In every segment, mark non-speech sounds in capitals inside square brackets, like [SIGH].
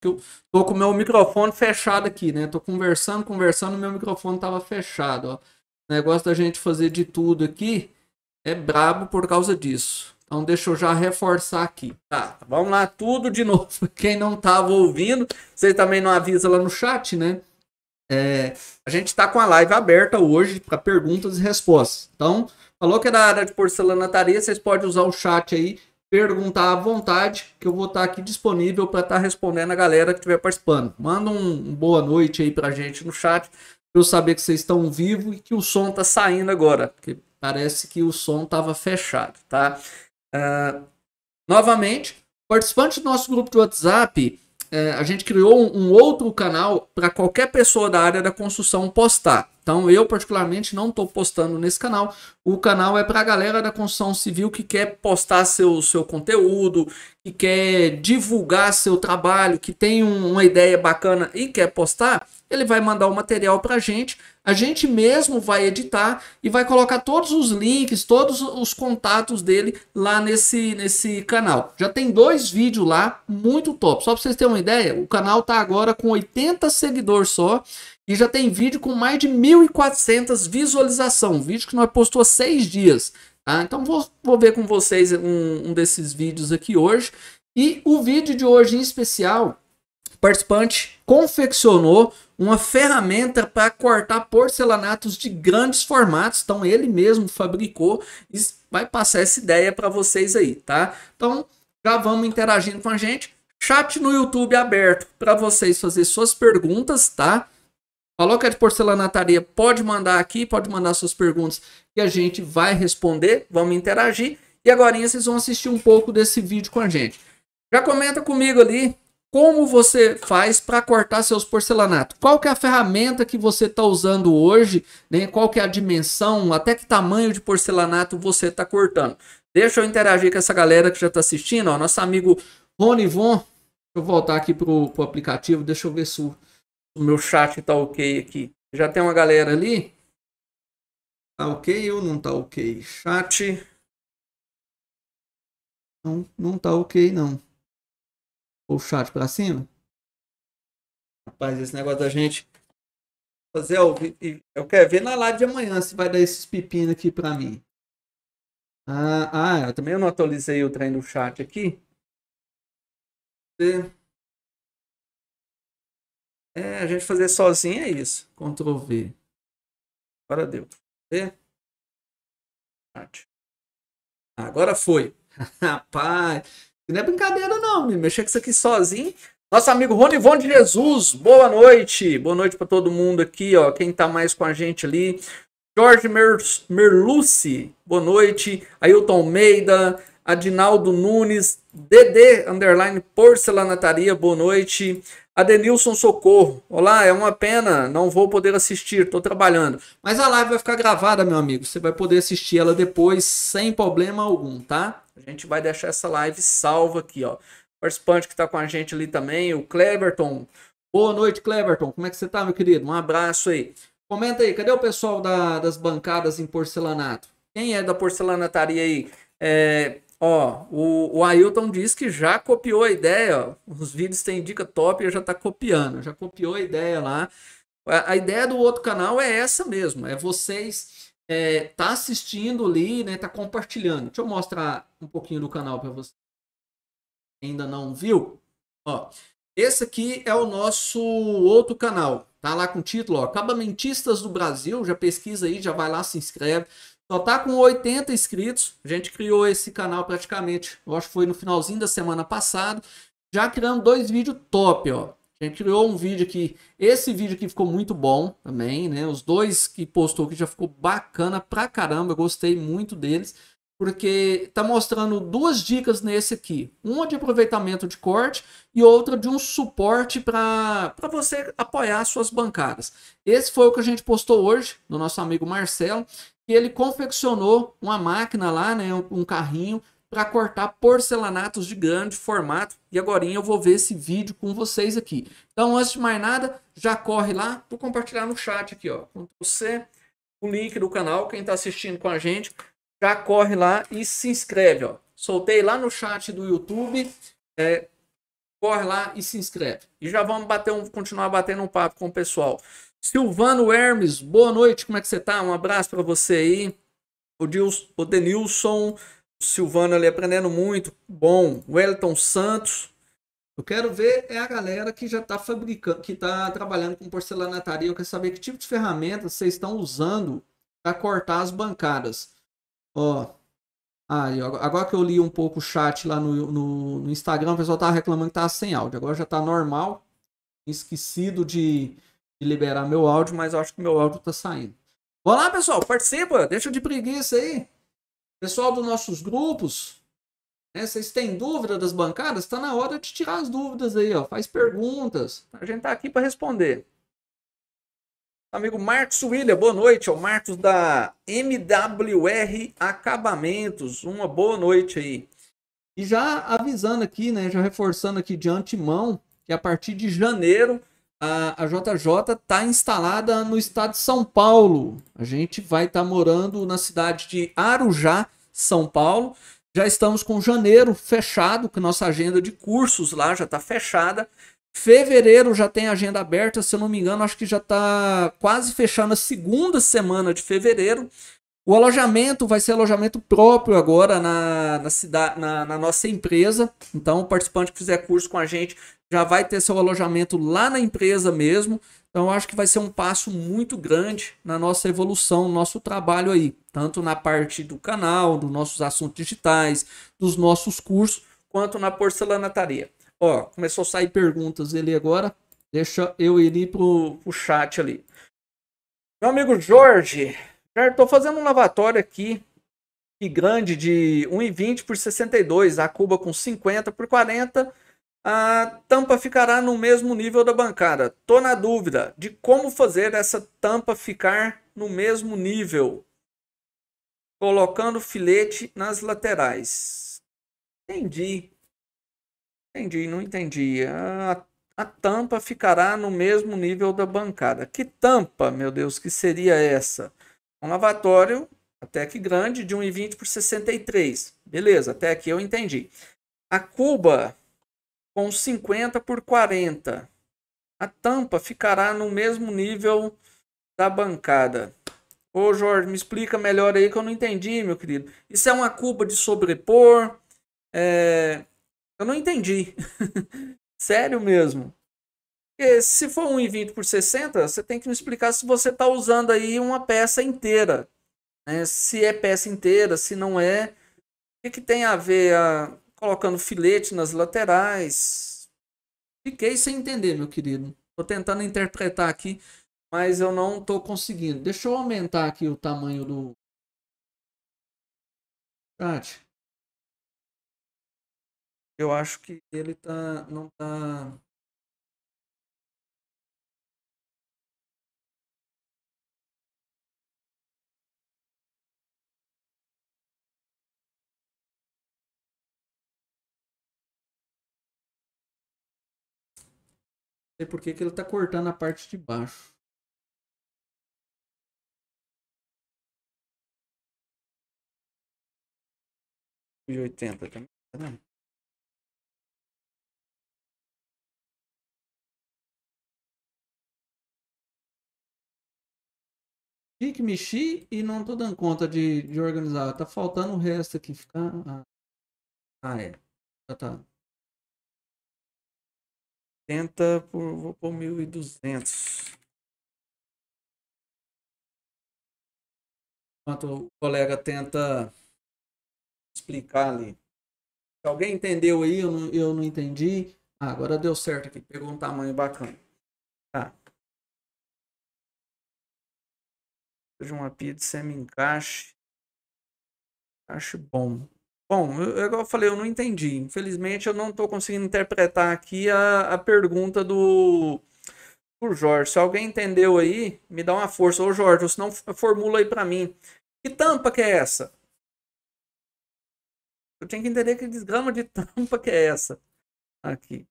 que eu tô com o meu microfone fechado aqui, né? Tô conversando, conversando, meu microfone tava fechado, ó. O negócio da gente fazer de tudo aqui é brabo por causa disso. Então deixa eu já reforçar aqui, tá? Vamos lá, tudo de [LAUGHS] novo. Quem não tava ouvindo, você também não avisa lá no chat, né? É, a gente está com a live aberta hoje para perguntas e respostas. Então, falou que é da área de porcelanataria, vocês podem usar o chat aí perguntar à vontade, que eu vou estar aqui disponível para estar tá respondendo a galera que estiver participando. Manda um, boa noite aí a gente no chat, para eu saber que vocês estão vivos e que o som está saindo agora, porque parece que o som tava fechado, tá? Uh, novamente, participante do nosso grupo de WhatsApp, uh, a gente criou um, um outro canal para qualquer pessoa da área da construção postar. Então eu particularmente não estou postando nesse canal. O canal é para a galera da construção civil que quer postar seu, seu conteúdo, que quer divulgar seu trabalho, que tem um, uma ideia bacana e quer postar. Ele vai mandar o material para a gente, a gente mesmo vai editar e vai colocar todos os links, todos os contatos dele lá nesse, nesse canal. Já tem dois vídeos lá, muito top. Só para vocês terem uma ideia, o canal tá agora com 80 seguidores só e já tem vídeo com mais de 1.400 visualizações. vídeo que nós postou há seis dias. Tá? Então vou, vou ver com vocês um, um desses vídeos aqui hoje. E o vídeo de hoje em especial, o participante confeccionou uma ferramenta para cortar porcelanatos de grandes formatos. Então ele mesmo fabricou e vai passar essa ideia para vocês aí, tá? Então já vamos interagindo com a gente. Chat no YouTube aberto para vocês fazer suas perguntas, tá? A é de Porcelanataria pode mandar aqui, pode mandar suas perguntas que a gente vai responder, vamos interagir. E agora vocês vão assistir um pouco desse vídeo com a gente. Já comenta comigo ali como você faz para cortar seus porcelanatos. Qual que é a ferramenta que você está usando hoje, né? qual que é a dimensão, até que tamanho de porcelanato você está cortando. Deixa eu interagir com essa galera que já está assistindo. Ó, nosso amigo Rony Von, deixa eu voltar aqui para o aplicativo, deixa eu ver se o o meu chat tá ok aqui. Já tem uma galera ali? Tá ok ou não tá ok? Chat. Não, não tá ok não. O chat para cima. Rapaz, esse negócio da gente fazer ao vivo. Eu quero ver na live de amanhã se vai dar esses pepinos aqui para mim. Ah, ah, eu também não atualizei o trem do chat aqui. E... É, a gente fazer sozinho é isso. Ctrl V. Agora deu. V. Agora foi. [LAUGHS] Rapaz, não é brincadeira não, me mexer com isso aqui sozinho. Nosso amigo Ronivon de Jesus, boa noite. Boa noite para todo mundo aqui, ó. Quem tá mais com a gente ali. Jorge Mer boa noite. Ailton Almeida, Adinaldo Nunes, DD Underline Porcelanataria, boa noite. Adenilson Socorro, olá, é uma pena, não vou poder assistir, estou trabalhando. Mas a live vai ficar gravada, meu amigo, você vai poder assistir ela depois sem problema algum, tá? A gente vai deixar essa live salva aqui, ó. O participante que está com a gente ali também, o Cleberton. Boa noite, Cleberton, como é que você está, meu querido? Um abraço aí. Comenta aí, cadê o pessoal da, das bancadas em porcelanato? Quem é da porcelanataria aí? É, Ó, o, o Ailton diz que já copiou a ideia. Ó. Os vídeos têm dica top e já tá copiando. Já copiou a ideia lá. A, a ideia do outro canal é essa mesmo. É vocês é, tá assistindo ali, né? Tá compartilhando. Deixa eu mostrar um pouquinho do canal para você. Ainda não viu? Ó, esse aqui é o nosso outro canal. Tá lá com o título, ó, do Brasil. Já pesquisa aí, já vai lá, se inscreve. Só tá com 80 inscritos. A gente criou esse canal praticamente, eu acho que foi no finalzinho da semana passada. Já criamos dois vídeos top, ó. A gente criou um vídeo aqui. Esse vídeo aqui ficou muito bom também, né? Os dois que postou aqui já ficou bacana pra caramba. Eu gostei muito deles. Porque tá mostrando duas dicas nesse aqui. Uma de aproveitamento de corte e outra de um suporte para você apoiar suas bancadas. Esse foi o que a gente postou hoje do nosso amigo Marcelo que ele confeccionou uma máquina lá, né, um carrinho para cortar porcelanatos de grande formato. E agora eu vou ver esse vídeo com vocês aqui. Então, antes de mais nada, já corre lá, vou compartilhar no chat aqui, ó, você o link do canal, quem está assistindo com a gente, já corre lá e se inscreve, ó. Soltei lá no chat do YouTube, é, corre lá e se inscreve. E já vamos bater um, continuar batendo um papo com o pessoal. Silvano Hermes, boa noite, como é que você tá? Um abraço para você aí. O, Dils, o Denilson, o Silvano ali aprendendo muito, bom. Wellington Santos. Eu quero ver é a galera que já está fabricando, que está trabalhando com porcelanataria. Eu quero saber que tipo de ferramentas vocês estão usando para cortar as bancadas. Ó, aí agora que eu li um pouco o chat lá no, no, no Instagram, o pessoal tava reclamando que tava sem áudio. Agora já tá normal. Esquecido de de liberar meu áudio, mas acho que meu áudio tá saindo. Vou lá, pessoal, participa, deixa de preguiça aí. Pessoal dos nossos grupos, né? Vocês têm dúvida das bancadas? Tá na hora de tirar as dúvidas aí, ó. Faz perguntas. A gente tá aqui para responder. Amigo Marcos William, boa noite. É o Marcos da MWR Acabamentos. Uma boa noite aí. E já avisando aqui, né? Já reforçando aqui de antemão que a partir de janeiro a, JJ está instalada no estado de São Paulo. A gente vai estar tá morando na cidade de Arujá, São Paulo. Já estamos com janeiro fechado, que nossa agenda de cursos lá já está fechada. Fevereiro já tem agenda aberta, se eu não me engano, acho que já está quase fechando a segunda semana de fevereiro. O alojamento vai ser alojamento próprio agora na, na, cidade, na, na nossa empresa. Então, o participante que fizer curso com a gente já vai ter seu alojamento lá na empresa mesmo. Então eu acho que vai ser um passo muito grande na nossa evolução, no nosso trabalho aí, tanto na parte do canal, dos nossos assuntos digitais, dos nossos cursos, quanto na porcelanataria. Ó, começou a sair perguntas ele agora. Deixa eu ir pro, o chat ali. Meu amigo Jorge, já estou fazendo um lavatório aqui e grande de 1,20 por 62, a cuba com 50 por 40 a tampa ficará no mesmo nível da bancada. Tô na dúvida de como fazer essa tampa ficar no mesmo nível, colocando filete nas laterais. Entendi. Entendi, não entendi. A, a tampa ficará no mesmo nível da bancada. Que tampa, meu Deus, que seria essa? Um lavatório até que grande de 1,20 por 63. Beleza, até aqui eu entendi. A cuba com 50 por 40. A tampa ficará no mesmo nível da bancada. Ô Jorge, me explica melhor aí que eu não entendi, meu querido. Isso é uma cuba de sobrepor? É... Eu não entendi. [LAUGHS] Sério mesmo. Porque se for 1,20 por 60, você tem que me explicar se você está usando aí uma peça inteira. Né? Se é peça inteira, se não é. O que, que tem a ver a colocando filete nas laterais. Fiquei sem entender, meu querido. Tô tentando interpretar aqui, mas eu não tô conseguindo. Deixa eu aumentar aqui o tamanho do chat. Eu acho que ele tá não tá sei por que, ele tá cortando a parte de baixo. De 80 também, tá vendo? que mexi e não tô dando conta de, de organizar. Tá faltando o resto aqui. Ficar. Ah, ah, é. Já tá. tá. 80 por, vou por 1.200. Enquanto o colega tenta explicar ali. Se alguém entendeu aí, eu não, eu não entendi. Ah, agora deu certo aqui, pegou um tamanho bacana. Tá. Seja uma pia de semi-encaixe. Encaixe bom. Bom, eu, igual eu falei, eu não entendi. Infelizmente, eu não estou conseguindo interpretar aqui a, a pergunta do, do Jorge. Se alguém entendeu aí, me dá uma força. Ô, Jorge, se não, formula aí para mim. Que tampa que é essa? Eu tenho que entender que desgrama de [LAUGHS] tampa que é essa. Aqui.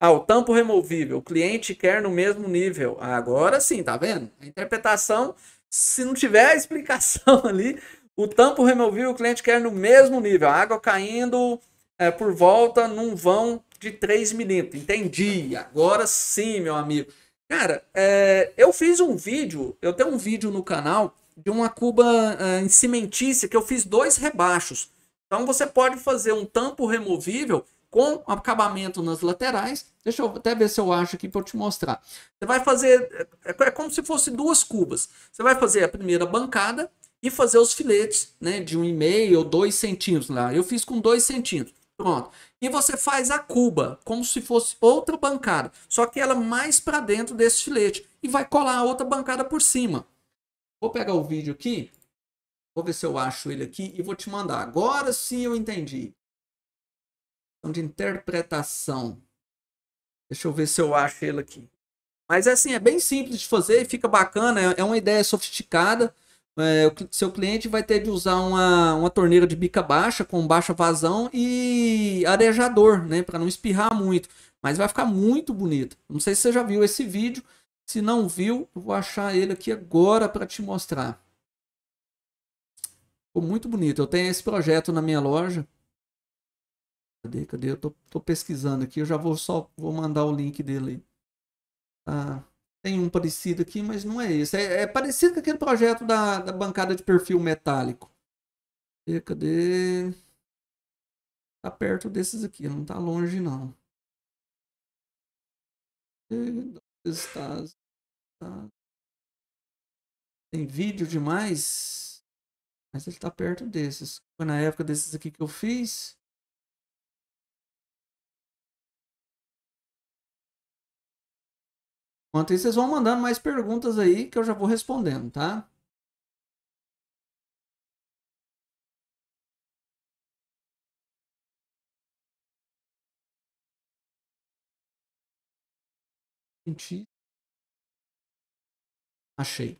Ah, o tampo removível. O cliente quer no mesmo nível. Agora sim, tá vendo? A interpretação, se não tiver a explicação [LAUGHS] ali, o tampo removível o cliente quer no mesmo nível, a água caindo é, por volta num vão de 3 milímetros. Entendi, agora sim, meu amigo. Cara, é, eu fiz um vídeo, eu tenho um vídeo no canal de uma cuba é, em cimentícia que eu fiz dois rebaixos. Então você pode fazer um tampo removível com acabamento nas laterais. Deixa eu até ver se eu acho aqui para eu te mostrar. Você vai fazer, é, é como se fosse duas cubas. Você vai fazer a primeira bancada, e fazer os filetes, né? De um e meio ou dois centímetros lá. Eu fiz com dois centímetros. Pronto. E você faz a cuba, como se fosse outra bancada, só que ela mais para dentro desse filete. E vai colar a outra bancada por cima. Vou pegar o vídeo aqui, vou ver se eu acho ele aqui e vou te mandar. Agora sim eu entendi. Então, de interpretação. Deixa eu ver se eu acho ele aqui. Mas é assim, é bem simples de fazer, e fica bacana, é, é uma ideia sofisticada. É, seu cliente vai ter de usar uma, uma torneira de bica baixa, com baixa vazão e arejador, né? Para não espirrar muito. Mas vai ficar muito bonito. Não sei se você já viu esse vídeo. Se não viu, eu vou achar ele aqui agora para te mostrar. Ficou muito bonito. Eu tenho esse projeto na minha loja. Cadê? Cadê? Eu tô, tô pesquisando aqui. Eu já vou só vou mandar o link dele. aí. Ah. Tem um parecido aqui, mas não é esse. É, é parecido com aquele projeto da, da bancada de perfil metálico. E cadê? Tá perto desses aqui, não tá longe não. está... Tá. Tem vídeo demais, mas ele tá perto desses. Foi na época desses aqui que eu fiz. Enquanto isso, vocês vão mandando mais perguntas aí que eu já vou respondendo, tá? Achei.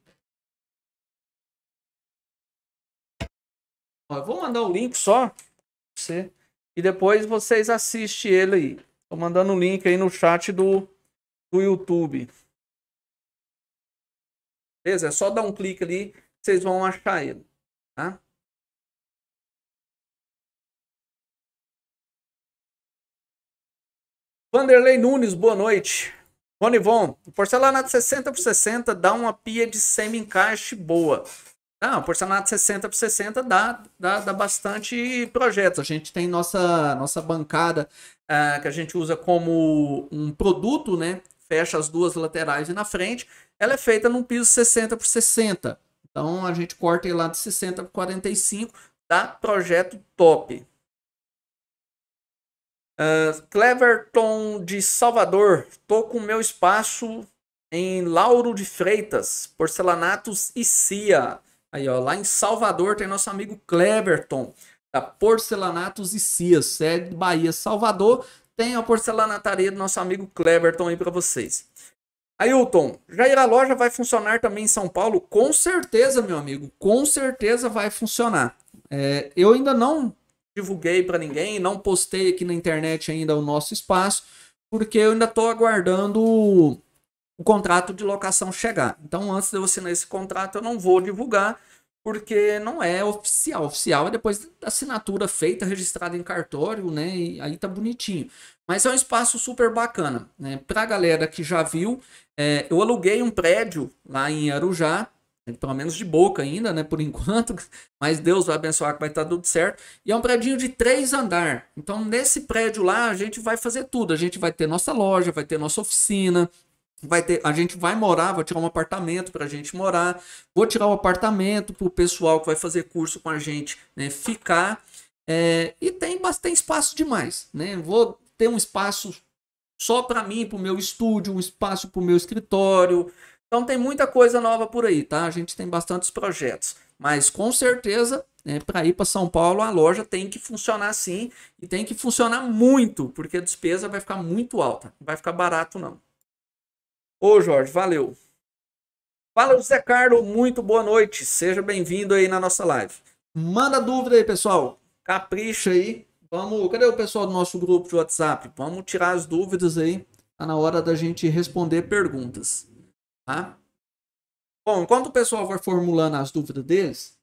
Ó, eu vou mandar o link só pra você e depois vocês assistem ele aí. Tô mandando o link aí no chat do do YouTube. Beleza? É só dar um clique ali, vocês vão achar ele, tá? Vanderlei Nunes, boa noite. Ronivon, porcelanato 60 por 60 dá uma pia de semi-encaixe boa. Não, ah, porcelanato 60 por 60 dá, dá, dá bastante projetos. A gente tem nossa, nossa bancada uh, que a gente usa como um produto, né? fecha as duas laterais e na frente, ela é feita num piso 60 por 60. Então a gente corta ele lá de 60 por 45, dá projeto top. Uh, Cleverton de Salvador, tô com meu espaço em Lauro de Freitas, Porcelanatos e Cia. Aí, ó, lá em Salvador tem nosso amigo Cleverton, da Porcelanatos e Cia, sede Bahia, Salvador tem a porcelanataria do nosso amigo Cleberton aí para vocês. Ailton, já irá loja vai funcionar também em São Paulo? Com certeza, meu amigo, com certeza vai funcionar. É, eu ainda não divulguei para ninguém, não postei aqui na internet ainda o nosso espaço, porque eu ainda estou aguardando o contrato de locação chegar. Então, antes de eu assinar esse contrato, eu não vou divulgar, porque não é oficial. Oficial é depois da assinatura feita, registrada em cartório, né? E aí tá bonitinho. Mas é um espaço super bacana, né? Pra galera que já viu, é, eu aluguei um prédio lá em Arujá, pelo menos de boca ainda, né? Por [LAUGHS] enquanto, mas Deus vai abençoar que vai estar tá tudo certo. E é um prédio de três andar. Então, nesse prédio lá, a gente vai fazer tudo. A gente vai ter nossa loja, vai ter nossa oficina, vai ter, a gente vai morar, vou tirar um apartamento para a gente morar, vou tirar o um apartamento para o pessoal que vai fazer curso com a gente né, ficar. É, e tem, tem espaço demais. Né? Vou ter um espaço só para mim, para o meu estúdio, um espaço para o meu escritório. Então tem muita coisa nova por aí, tá? A gente tem bastantes projetos. Mas com certeza, né, para ir para São Paulo, a loja tem que funcionar sim. E tem que funcionar muito, porque a despesa vai ficar muito alta. Não vai ficar barato, não. Ô, Jorge, valeu. Fala, José Carlos, muito boa noite. Seja bem-vindo aí na nossa live. Manda dúvida aí, pessoal. Capricha aí. Vamos, cadê o pessoal do nosso grupo de WhatsApp? Vamos tirar as dúvidas aí. Tá na hora da gente responder perguntas, tá? Bom, enquanto o pessoal vai formulando as dúvidas deles,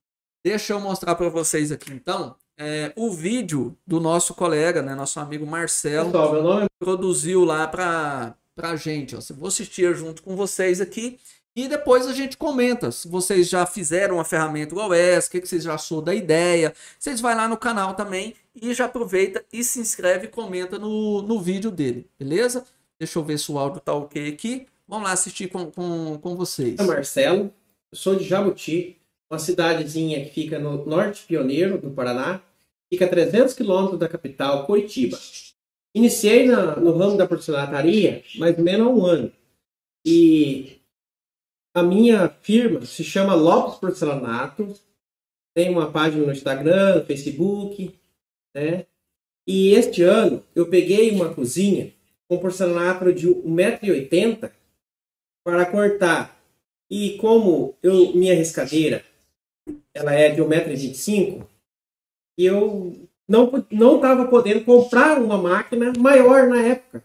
deixa eu mostrar para vocês aqui então é, o vídeo do nosso colega, né, nosso amigo Marcelo, pessoal, meu nome é produziu lá para para a gente. Ó. Vou assistir junto com vocês aqui e depois a gente comenta se vocês já fizeram uma ferramenta igual essa, o que, que vocês já achou da ideia. Vocês vai lá no canal também e já aproveita e se inscreve e comenta no, no vídeo dele, beleza? Deixa eu ver se o áudio tá ok aqui. Vamos lá assistir com, com, com vocês. Eu Marcelo, sou de Jabuti, uma cidadezinha que fica no norte pioneiro do Paraná, fica a 300 quilômetros da capital, Curitiba. Iniciei na, no ramo da porcelanataria mais ou menos há um ano. E a minha firma se chama Lopes Porcelanato. Tem uma página no Instagram, no Facebook, né? E este ano eu peguei uma cozinha com porcelanato de 1,80m para cortar. E como eu minha riscadeira ela é de 1,25m, eu não não estava podendo comprar uma máquina maior na época.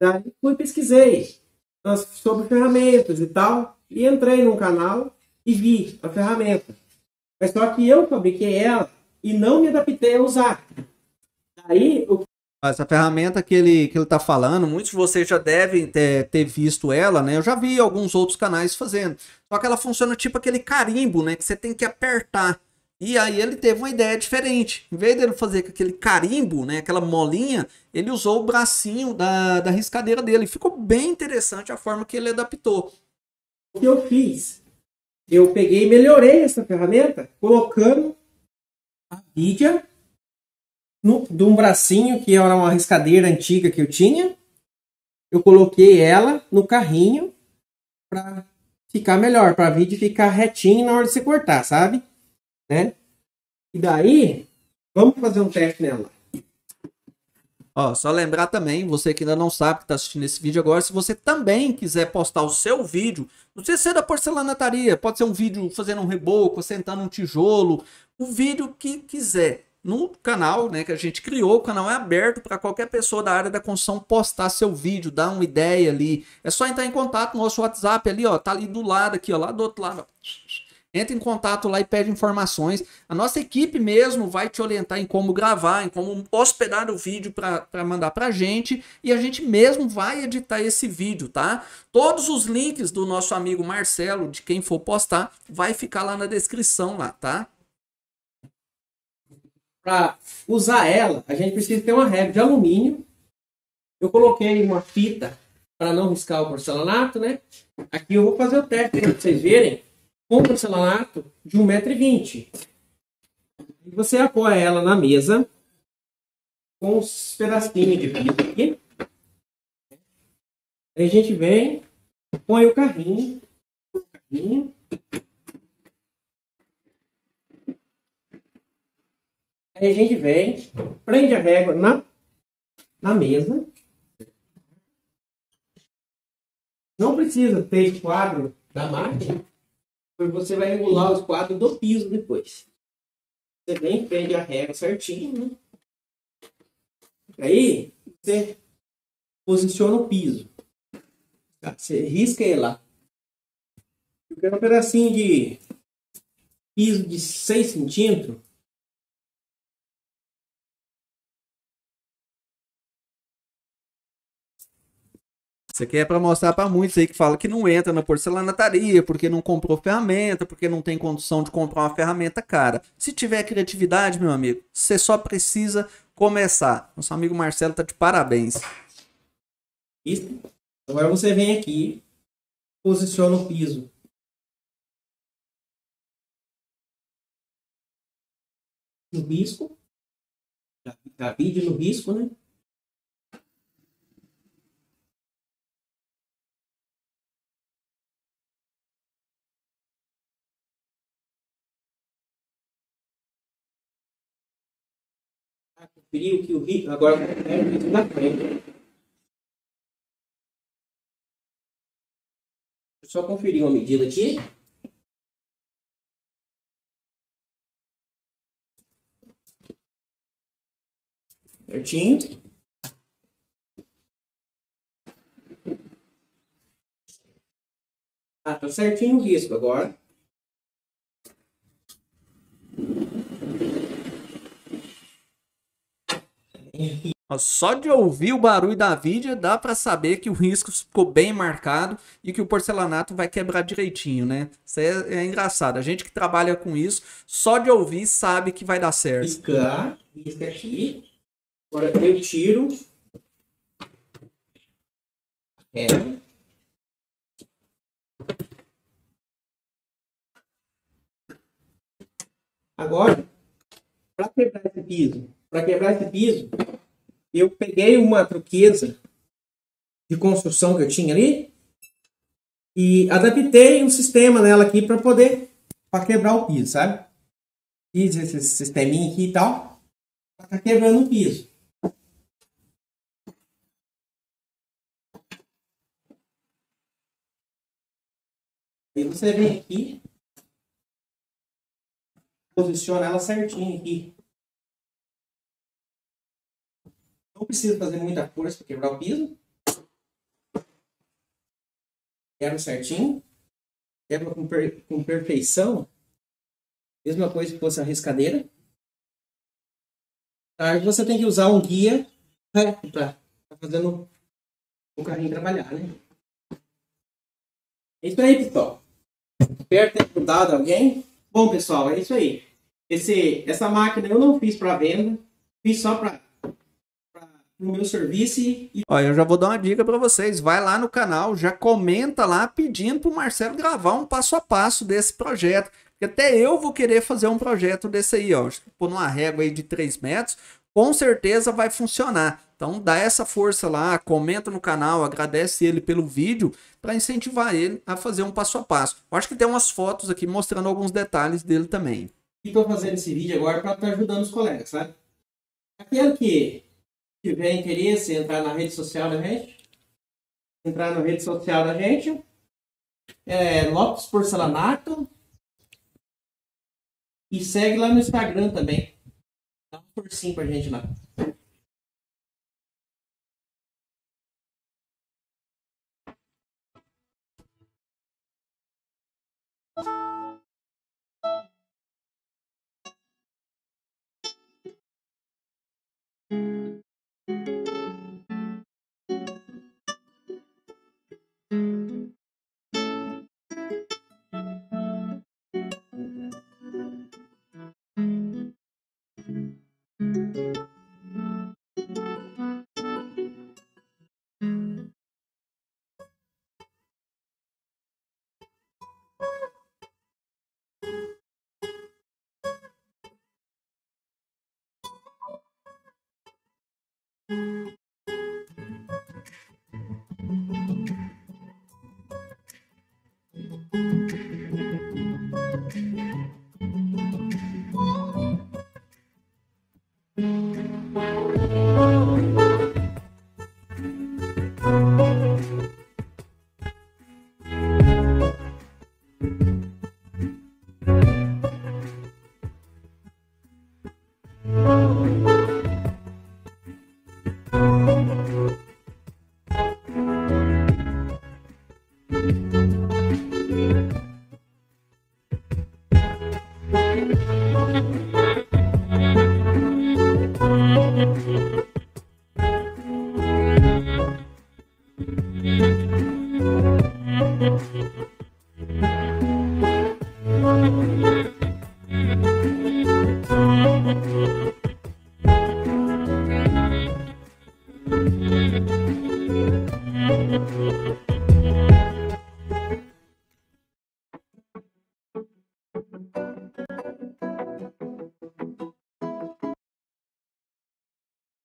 Daí fui pesquisei ah, sobre ferramentas e tal e entrei num canal e vi a ferramenta. Mas só que eu fabriquei é ela e não me adaptei a usar. Daí o essa ferramenta que ele que ele está falando, muitos de vocês já devem ter, ter, visto ela, né? Eu já vi alguns outros canais fazendo. Só que ela funciona tipo aquele carimbo, né? Que você tem que apertar. E aí ele teve uma ideia diferente. Em vez dele fazer com aquele carimbo, né, aquela molinha, ele usou o bracinho da, da riscadeira dele. Ficou bem interessante a forma que ele adaptou. O que eu fiz? Eu peguei e melhorei essa ferramenta, colocando a mídia no, de um bracinho, que era uma riscadeira antiga que eu tinha. Eu coloquei ela no carrinho para ficar melhor, para a mídia ficar retinha na hora de você cortar, sabe? né? E daí, vamos fazer um teste nela. Ó, só lembrar também, você que ainda não sabe que está assistindo esse vídeo agora, se você também quiser postar o seu vídeo, não sei se é da porcelanataria, pode ser um vídeo fazendo um reboco, sentando um tijolo, o vídeo que quiser. No canal né, que a gente criou, o canal é aberto para qualquer pessoa da área da construção postar seu vídeo, dar uma ideia ali. É só entrar em contato no nosso WhatsApp ali, ó, tá ali do lado aqui, ó, lá do outro lado. Ó entra em contato lá e pede informações. A nossa equipe mesmo vai te orientar em como gravar, em como hospedar o vídeo para mandar para a gente e a gente mesmo vai editar esse vídeo, tá? Todos os links do nosso amigo Marcelo, de quem for postar, vai ficar lá na descrição lá, tá? Para usar ela, a gente precisa ter uma régua de alumínio. Eu coloquei uma fita para não riscar o porcelanato, né? Aqui eu vou fazer o teste para vocês verem com o de 1,20m. E você apoia ela na mesa com os pedacinhos de vidro aqui. Aí a gente vem, põe o carrinho. O carrinho. Aí a gente vem, prende a régua na, na mesa. Não precisa ter quadro da máquina você vai regular os quadros do piso depois. Você vem prende a regra certinho, né? Aí, você posiciona o piso. Tá, você risca ele lá. Ficando é um pedacinho de piso de 6 centímetros, Isso aqui é para mostrar para muitos aí que fala que não entra na porcelanataria porque não comprou ferramenta, porque não tem condição de comprar uma ferramenta cara. Se tiver criatividade, meu amigo, você só precisa começar. Nosso amigo Marcelo tá de parabéns. Isso. Agora você vem aqui, posiciona o piso. No risco. vídeo no risco, né? frio que o rico Agora é né, rico na frente. Só conferir uma medida aqui. Certinho. Ah, tá certinho o risco agora. Só de ouvir o barulho da vidia dá para saber que o risco ficou bem marcado e que o porcelanato vai quebrar direitinho, né? Isso é, é engraçado. A gente que trabalha com isso, só de ouvir sabe que vai dar certo. Ficar, isso aqui. Agora eu tiro. É. Agora, para quebrar esse piso, para quebrar esse piso, eu peguei uma truqueza de construção que eu tinha ali e adaptei um sistema nela aqui para poder para quebrar o piso, sabe? Fiz esse sisteminha aqui e tal, para tá quebrando o piso. E você vem aqui, posiciona ela certinho aqui. precisa fazer muita força para quebrar o piso. Quebra certinho. Quebra com, per com perfeição. Mesma coisa que fosse a riscadeira. Tá? você tem que usar um guia reto né, para tá fazendo o carrinho trabalhar, né? É isso aí, pessoal. Espero ter ajudado alguém. Bom, pessoal, é isso aí. Esse, essa máquina eu não fiz para venda, fiz só para no meu serviço. E... eu já vou dar uma dica para vocês. Vai lá no canal, já comenta lá pedindo para o Marcelo gravar um passo a passo desse projeto. Porque até eu vou querer fazer um projeto desse aí, ó. Por uma régua aí de 3 metros, com certeza vai funcionar. Então dá essa força lá, comenta no canal, agradece ele pelo vídeo para incentivar ele a fazer um passo a passo. Eu acho que tem umas fotos aqui mostrando alguns detalhes dele também. E tô fazendo esse vídeo agora para estar tá ajudando os colegas, sabe? Tá? Aquele é que tiver interesse, entrar na rede social da gente. Entrar na rede social da gente. É, Lopes Porcelanato. E segue lá no Instagram também. Dá um porcinho pra gente lá. Thank you.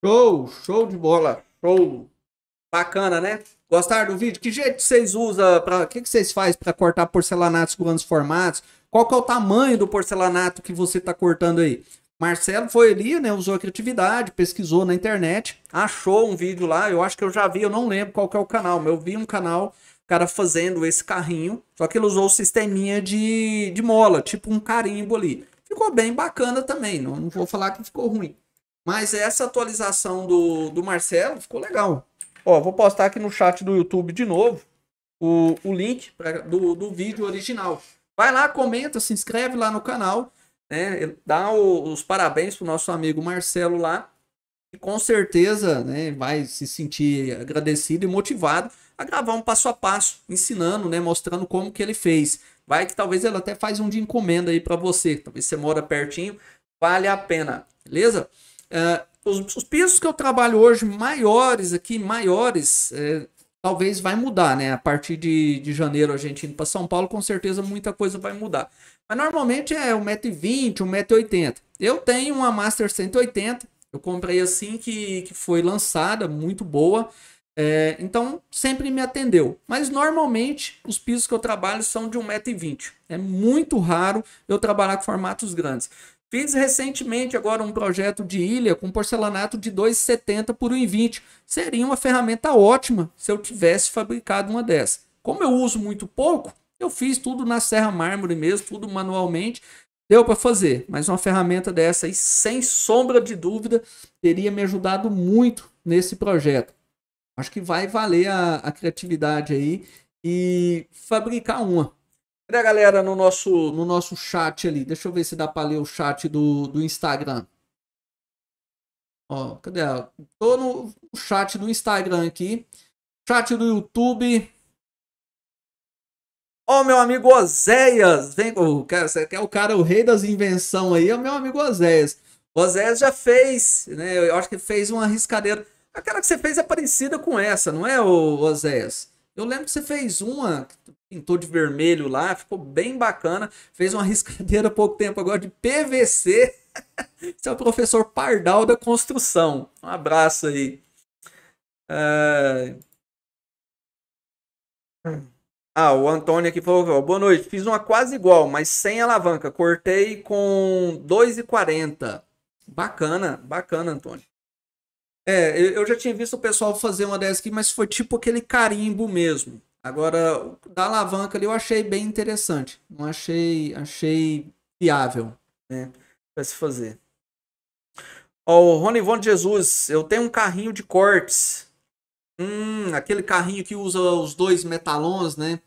Show, show de bola. Show. Bacana, né? Gostaram do vídeo? Que jeito vocês usam? Pra... O que, que vocês fazem para cortar porcelanato com os formatos? Qual que é o tamanho do porcelanato que você está cortando aí? Marcelo foi ali, né? Usou a criatividade, pesquisou na internet, achou um vídeo lá. Eu acho que eu já vi, eu não lembro qual que é o canal, mas eu vi um canal, cara fazendo esse carrinho, só que ele usou o sisteminha de, de mola, tipo um carimbo ali. Ficou bem bacana também, não, não vou falar que ficou ruim. Mas essa atualização do, do Marcelo ficou legal. Ó, vou postar aqui no chat do YouTube de novo o, o link pra, do, do vídeo original. Vai lá, comenta, se inscreve lá no canal, né? Dá o, os parabéns pro nosso amigo Marcelo lá. E com certeza, né, vai se sentir agradecido e motivado a gravar um passo a passo, ensinando, né, mostrando como que ele fez. Vai que talvez ele até faz um de encomenda aí para você, talvez você mora pertinho, vale a pena, beleza? Uh, os, os pisos que eu trabalho hoje maiores aqui, maiores, é, talvez vai mudar, né? A partir de, de janeiro a gente indo para São Paulo, com certeza muita coisa vai mudar. Mas normalmente é 1,20m, 1,80m. Eu tenho uma Master 180, eu comprei assim que, que foi lançada, muito boa. É, então sempre me atendeu. Mas normalmente os pisos que eu trabalho são de 1,20m. É muito raro eu trabalhar com formatos grandes. Fiz recentemente agora um projeto de ilha com porcelanato de 2,70 por 1,20. Seria uma ferramenta ótima se eu tivesse fabricado uma dessa. Como eu uso muito pouco, eu fiz tudo na serra mármore mesmo, tudo manualmente. Deu para fazer, mas uma ferramenta dessa aí, sem sombra de dúvida, teria me ajudado muito nesse projeto. Acho que vai valer a, a criatividade aí e fabricar uma. Cadê a galera no nosso, no nosso chat ali? Deixa eu ver se dá para ler o chat do, do Instagram. Ó, cadê? A... Tô no chat do Instagram aqui. Chat do YouTube. Ó, meu amigo Oséias. Vem, oh, cara, você quer o cara, o rei das invenções aí, é o meu amigo Oséias. Oséias já fez, né? Eu acho que fez uma riscadeira. A cara que você fez é parecida com essa, não é, Oséias? Eu lembro que você fez uma pintou de vermelho lá, ficou bem bacana. Fez uma [LAUGHS] riscadeira há pouco tempo agora de PVC. [LAUGHS] Esse é o professor Pardal da Construção. Um abraço aí. Ah, ah o Antônio aqui falou: boa noite. Fiz uma quase igual, mas sem alavanca. Cortei com 2,40. Bacana, bacana, Antônio. É, eu já tinha visto o pessoal fazer uma dessa aqui, mas foi tipo aquele carimbo mesmo. Agora, da alavanca ali eu achei bem interessante. Não achei, achei viável, né? Pra se fazer. Ó, o Rony Von Jesus, eu tenho um carrinho de cortes. Hum, aquele carrinho que usa os dois metalons, né?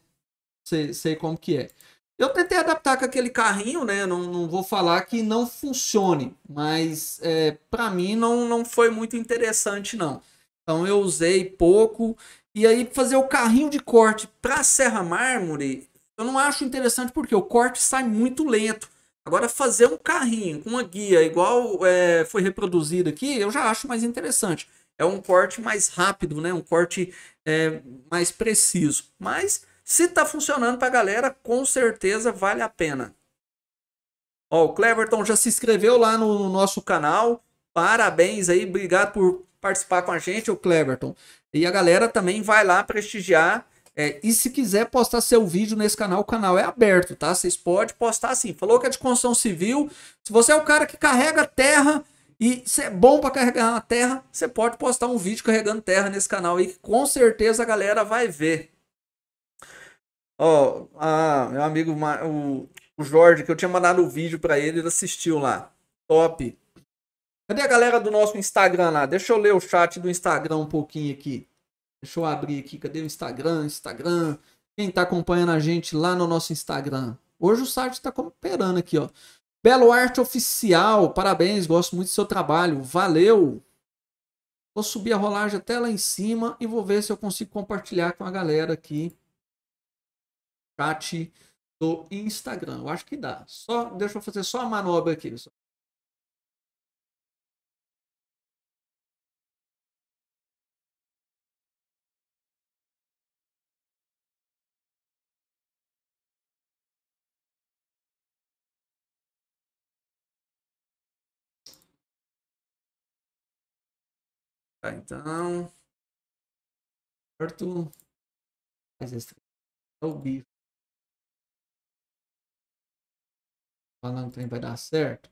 Sei, sei como que é. Eu tentei adaptar com aquele carrinho, né? Não, não vou falar que não funcione, mas é, para mim não, não foi muito interessante, não. Então eu usei pouco e aí fazer o carrinho de corte para Serra Mármore, eu não acho interessante porque o corte sai muito lento. Agora fazer um carrinho com uma guia igual é, foi reproduzido aqui, eu já acho mais interessante. É um corte mais rápido, né? Um corte é, mais preciso. Mas se está funcionando para a galera, com certeza vale a pena. Ó, o Cleverton já se inscreveu lá no nosso canal. Parabéns aí, obrigado por participar com a gente, o Cleberton. E a galera também vai lá prestigiar. É, e se quiser postar seu vídeo nesse canal, o canal é aberto, tá? Vocês podem postar assim. Falou que é de construção civil. Se você é o cara que carrega terra e você é bom para carregar a terra, você pode postar um vídeo carregando terra nesse canal aí, que com certeza a galera vai ver. Ó, meu amigo o, o Jorge, que eu tinha mandado o um vídeo para ele, ele assistiu lá. Top. Cadê a galera do nosso Instagram lá? Deixa eu ler o chat do Instagram um pouquinho aqui. Deixa eu abrir aqui. Cadê o Instagram? Instagram. Quem tá acompanhando a gente lá no nosso Instagram? Hoje o site tá cooperando aqui, ó. Belo Arte Oficial, parabéns, gosto muito do seu trabalho, valeu! Vou subir a rolagem até lá em cima e vou ver se eu consigo compartilhar com a galera aqui. Chat do Instagram, eu acho que dá. Só, deixa eu fazer só a manobra aqui. Só. Tá, então. Certo. Mais esse. É o bife. Falando que vai dar certo.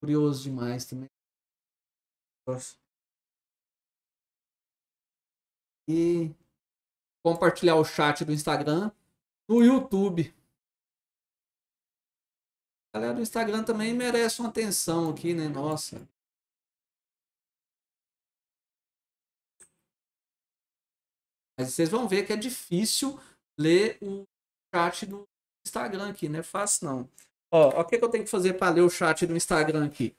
Curioso demais também. Nossa. E compartilhar o chat do Instagram no YouTube. A galera do Instagram também merece uma atenção aqui, né? Nossa. Mas vocês vão ver que é difícil ler o chat do Instagram aqui, né? fácil não. Ó, o que, que eu tenho que fazer para ler o chat do Instagram aqui?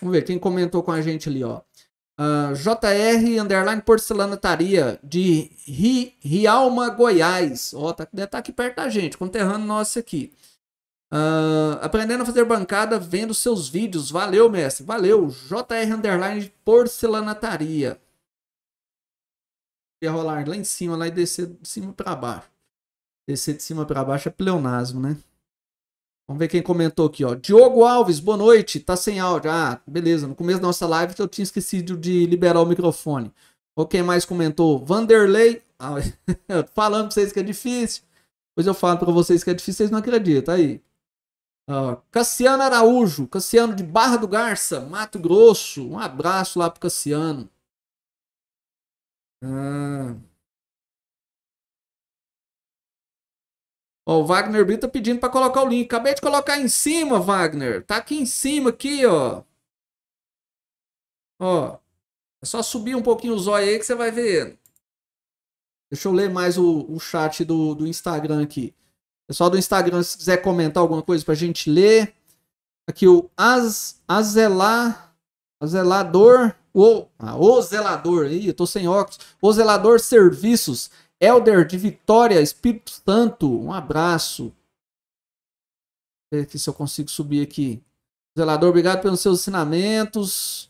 Vamos ver quem comentou com a gente ali, ó. Uh, ah, JR Underline Porcelana Taria, de Ri, Rialma, Goiás. Ó, tá, deve estar tá aqui perto da gente, conterrando nosso aqui. Uh, aprendendo a fazer bancada vendo seus vídeos. Valeu, mestre. Valeu. JR Underline Porcelanataria ia rolar lá em cima, lá e descer de cima para baixo. Descer de cima para baixo é pleonasmo, né? Vamos ver quem comentou aqui, ó. Diogo Alves, boa noite. Tá sem áudio. Ah, beleza. No começo da nossa live eu tinha esquecido de liberar o microfone. Ou quem mais comentou? Vanderlei. Ah, [LAUGHS] falando pra vocês que é difícil. Pois eu falo pra vocês que é difícil, vocês não acreditam. Aí. Cassiano Araújo. Cassiano de Barra do Garça, Mato Grosso. Um abraço lá pro Cassiano. Ah. Ó, o Wagner Brito tá pedindo para colocar o link. Acabei de colocar em cima, Wagner. Tá aqui em cima, aqui, ó. Ó. É só subir um pouquinho o zóio aí que você vai ver. Deixa eu ler mais o, o chat do, do Instagram aqui. Pessoal do Instagram, se quiser comentar alguma coisa pra gente ler. Aqui o Az, Azelar, Azelador o, ah, o zelador, Ih, eu tô sem óculos, o zelador serviços, Elder de Vitória, Espírito Santo, um abraço. Ver aqui se eu consigo subir aqui. Zelador, obrigado pelos seus ensinamentos.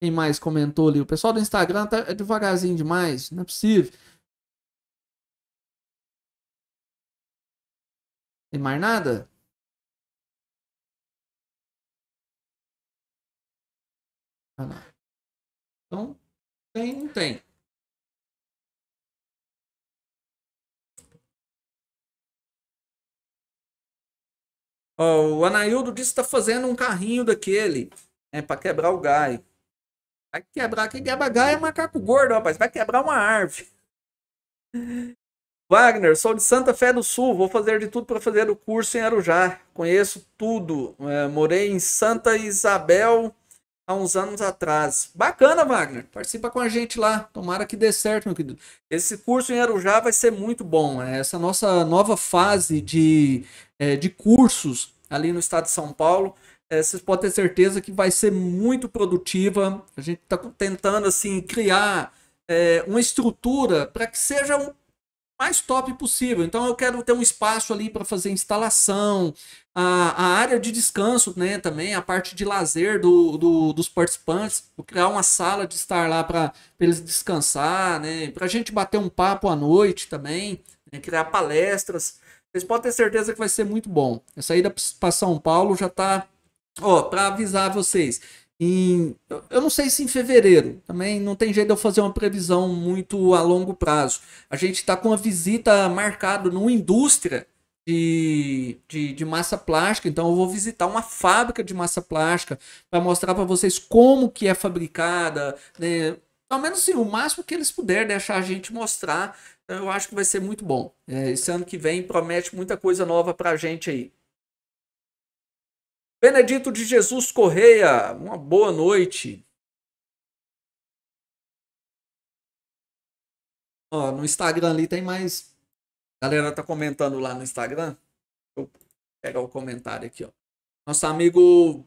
Quem mais comentou ali? O pessoal do Instagram tá é devagarzinho demais, não é possível. Tem mais nada? Então, tem, não tem. Oh, o Anaildo disse que está fazendo um carrinho daquele né, para quebrar o gai. Vai quebrar. Quem quebra gai é macaco gordo, rapaz. Vai quebrar uma árvore. Wagner, sou de Santa Fé do Sul. Vou fazer de tudo para fazer o curso em Arujá. Conheço tudo. É, morei em Santa Isabel há uns anos atrás. Bacana, Wagner. Participa com a gente lá. Tomara que dê certo, meu querido. Esse curso em Arujá vai ser muito bom. Né? Essa nossa nova fase de, é, de cursos ali no estado de São Paulo. É, vocês podem ter certeza que vai ser muito produtiva. A gente está tentando assim criar é, uma estrutura para que seja um mais top possível. Então eu quero ter um espaço ali para fazer instalação, a, a, área de descanso, né? Também a parte de lazer do, do dos participantes, Vou criar uma sala de estar lá para eles descansar, né? Para a gente bater um papo à noite também, né? criar palestras. Vocês podem ter certeza que vai ser muito bom. A saída para São Paulo já está, ó, para avisar vocês em. Eu não sei se em fevereiro. Também não tem jeito de eu fazer uma previsão muito a longo prazo. A gente está com uma visita marcada numa indústria de, de, de, massa plástica. Então eu vou visitar uma fábrica de massa plástica para mostrar para vocês como que é fabricada, né? Pelo menos sim o máximo que eles puderem deixar a gente mostrar, eu acho que vai ser muito bom. É, esse ano que vem promete muita coisa nova para a gente aí. Benedito de Jesus Correia, uma boa noite. Ó, no Instagram ali tem mais. A galera tá comentando lá no Instagram. Vou pegar o comentário aqui, ó. Nosso amigo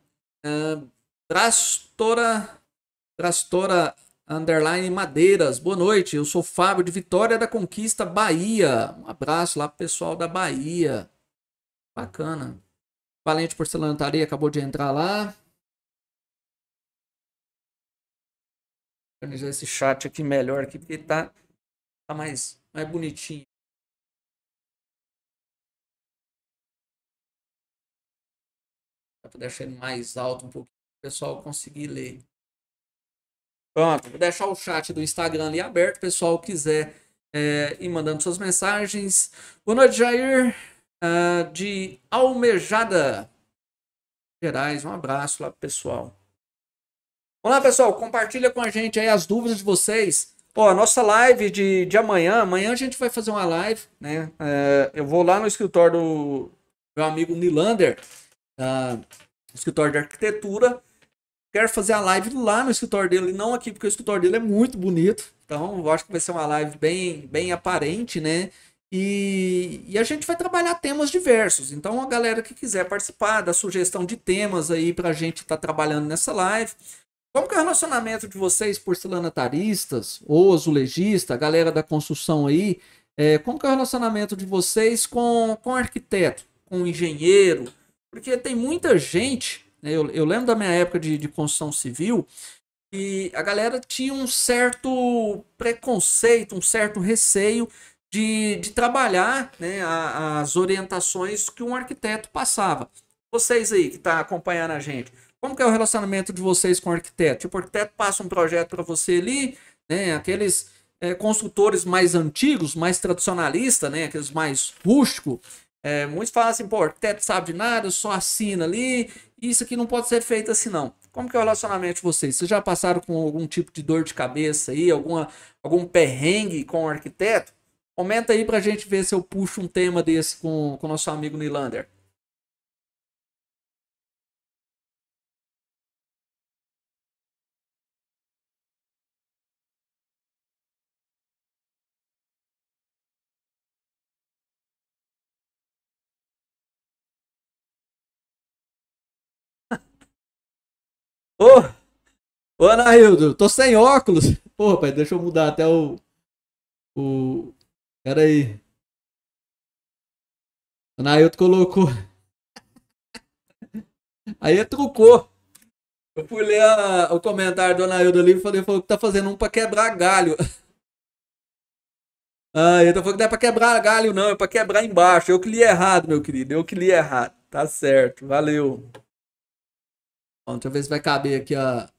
uh, é, Trastora. Trastora Underline Madeiras. Boa noite. Eu sou Fábio de Vitória da Conquista, Bahia. Um abraço lá pro pessoal da Bahia. Bacana. Valente Porcelanaria tá acabou de entrar lá. Organizar esse chat aqui melhor aqui, porque tá, tá mais, mais bonitinho. Vou deixar ele mais alto um pouquinho, o pessoal conseguir ler. Pronto, vou deixar o chat do Instagram ali aberto, o pessoal quiser é, ir mandando suas mensagens. Boa noite, Jair uh, de Almejada Gerais. Um abraço lá, pessoal. Olá, pessoal. Compartilha com a gente aí as dúvidas de vocês. Ó, a nossa live de, de amanhã, amanhã a gente vai fazer uma live, né? Uh, eu vou lá no escritório do meu amigo Nilander, uh, escritório de arquitetura. Quero fazer a live lá no escritório dele, não aqui, porque o escritório dele é muito bonito. Então, eu acho que vai ser uma live bem, bem aparente, né? E, e, a gente vai trabalhar temas diversos. Então, a galera que quiser participar, da sugestão de temas aí para a gente estar tá trabalhando nessa live. Como que é o relacionamento de vocês, porcelanataristas ou azulejista, galera da construção aí? É, como que é o relacionamento de vocês com, com arquiteto, com engenheiro? Porque tem muita gente, né? eu, eu, lembro da minha época de, de construção civil, e a galera tinha um certo preconceito, um certo receio de, de trabalhar né, as orientações que um arquiteto passava. Vocês aí que estão tá acompanhando a gente, como que é o relacionamento de vocês com o arquiteto? Tipo, o arquiteto passa um projeto para você ali, né? Aqueles é, construtores mais antigos, mais tradicionalistas, né? Aqueles mais rústicos. É, eh, muitos falam assim, pô, o arquiteto sabe de nada, só assina ali. Isso aqui não pode ser feito assim, não. Como que é o relacionamento de vocês? Vocês já passaram com algum tipo de dor de cabeça aí, alguma, algum perrengue com o arquiteto? Comenta aí pra gente ver se eu puxo um tema desse com o nosso amigo Nilander. [LAUGHS] Ô, ô Anaildo, tô sem óculos. Pô, rapaz, deixa eu mudar até o, o, Pera aí. O Nailton colocou. Aí trucou. Eu fui ler a, o comentário do Anaildo ali e falei, falou que tá fazendo um pra quebrar galho. Ah, ele tá falando que não é pra quebrar galho, não, é pra quebrar embaixo. Eu que li errado, meu querido. Eu que li errado. Tá certo, valeu. Bom, deixa eu ver se vai caber aqui a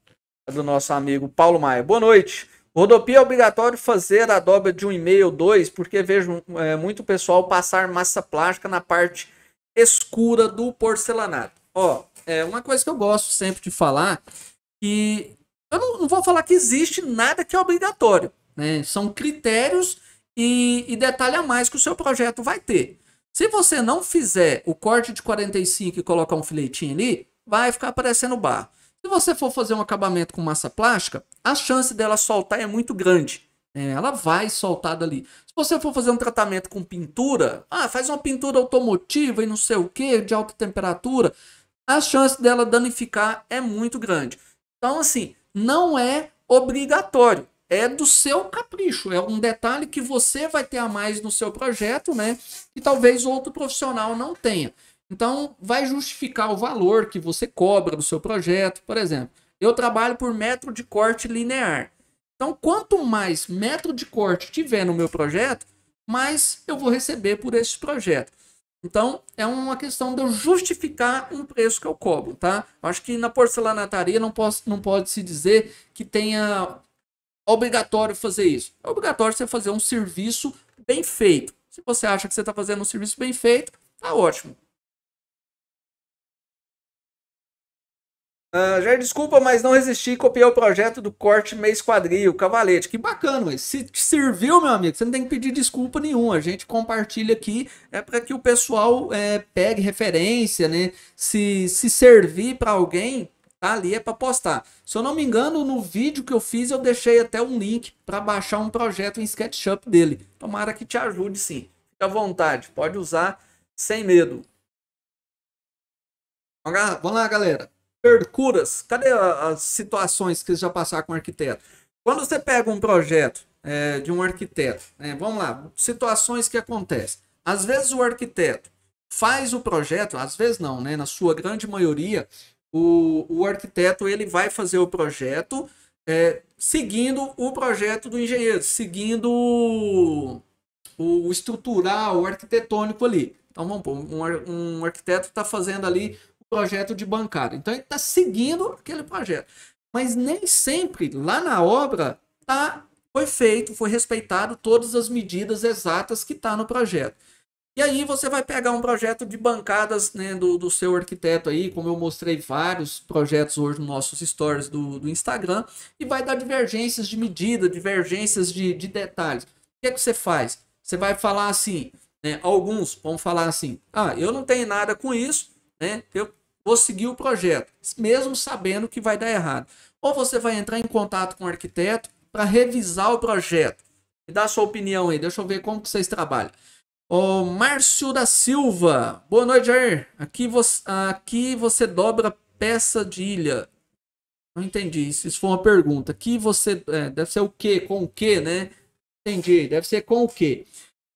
do nosso amigo Paulo Maia. Boa noite. Rodopia é obrigatório fazer a dobra de 1,5 ou 2, porque vejo é, muito pessoal passar massa plástica na parte escura do porcelanato. Ó, é uma coisa que eu gosto sempre de falar, que eu não, não vou falar que existe nada que é obrigatório. Né? São critérios e, e detalhe a mais que o seu projeto vai ter. Se você não fizer o corte de 45 e colocar um filetinho ali, vai ficar parecendo barro. Se você for fazer um acabamento com massa plástica, a chance dela soltar é muito grande. É, ela vai soltar dali. Se você for fazer um tratamento com pintura, ah, faz uma pintura automotiva e não sei o que, de alta temperatura, a chance dela danificar é muito grande. Então, assim, não é obrigatório. É do seu capricho, é um detalhe que você vai ter a mais no seu projeto, né? E talvez outro profissional não tenha. Então, vai justificar o valor que você cobra do seu projeto. Por exemplo, eu trabalho por metro de corte linear. Então, quanto mais metro de corte tiver no meu projeto, mais eu vou receber por esse projeto. Então, é uma questão de eu justificar um preço que eu cobro, tá? Acho que na porcelanataria não, posso, não pode se dizer que tenha obrigatório fazer isso. É obrigatório você fazer um serviço bem feito. Se você acha que você está fazendo um serviço bem feito, tá ótimo. Uh, ah, já desculpa, mas não resisti e copiei o projeto do corte mês quadril, cavalete. Que bacana, mas se te serviu, meu amigo, você não tem que pedir desculpa nenhuma. A gente compartilha aqui é para que o pessoal é, pegue referência, né? Se, se servir para alguém, tá ali é para postar. Se eu não me engano, no vídeo que eu fiz, eu deixei até um link para baixar um projeto em SketchUp dele. Tomara que te ajude, sim. Fique à vontade, pode usar sem medo. Vamos lá, galera percuras, cadê as situações que já passaram com o arquiteto? Quando você pega um projeto é, de um arquiteto, né, vamos lá, situações que acontecem. Às vezes o arquiteto faz o projeto, às vezes não, né? Na sua grande maioria, o, o arquiteto ele vai fazer o projeto é, seguindo o projeto do engenheiro, seguindo o, o estrutural, o arquitetônico ali. Então vamos pôr, um, um arquiteto está fazendo ali projeto de bancada. Então ele está seguindo aquele projeto. Mas nem sempre lá na obra tá, foi feito, foi respeitado todas as medidas exatas que está no projeto. E aí você vai pegar um projeto de bancadas né, do, do seu arquiteto aí, como eu mostrei vários projetos hoje nos nossos stories do, do Instagram, e vai dar divergências de medida, divergências de, de detalhes. O que é que você faz? Você vai falar assim, né, alguns vão falar assim, ah, eu não tenho nada com isso, né, eu Vou seguir o projeto, mesmo sabendo que vai dar errado. Ou você vai entrar em contato com o arquiteto para revisar o projeto. Me dá a sua opinião aí, deixa eu ver como que vocês trabalham. O Márcio da Silva. Boa noite, Jair. Aqui você, aqui você dobra peça de ilha. Não entendi. Isso, foi uma pergunta. Aqui você. É, deve ser o que? Com o que, né? Entendi. Deve ser com o que?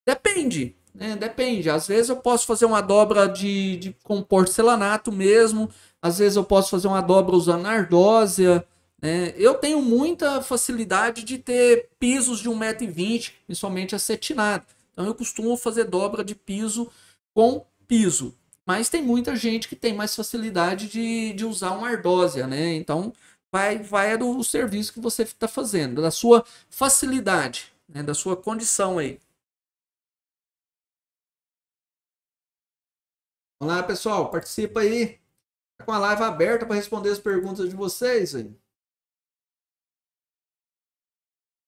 Depende. É, depende. Às vezes eu posso fazer uma dobra de, de, com porcelanato mesmo. Às vezes eu posso fazer uma dobra usando ardósia. Né? Eu tenho muita facilidade de ter pisos de 1,20m, principalmente acetinado. Então eu costumo fazer dobra de piso com piso. Mas tem muita gente que tem mais facilidade de, de usar uma ardósia, né? Então vai, vai do serviço que você está fazendo, da sua facilidade, né? da sua condição aí. Vamos lá, pessoal, participa aí. Tá com a live aberta para responder as perguntas de vocês aí.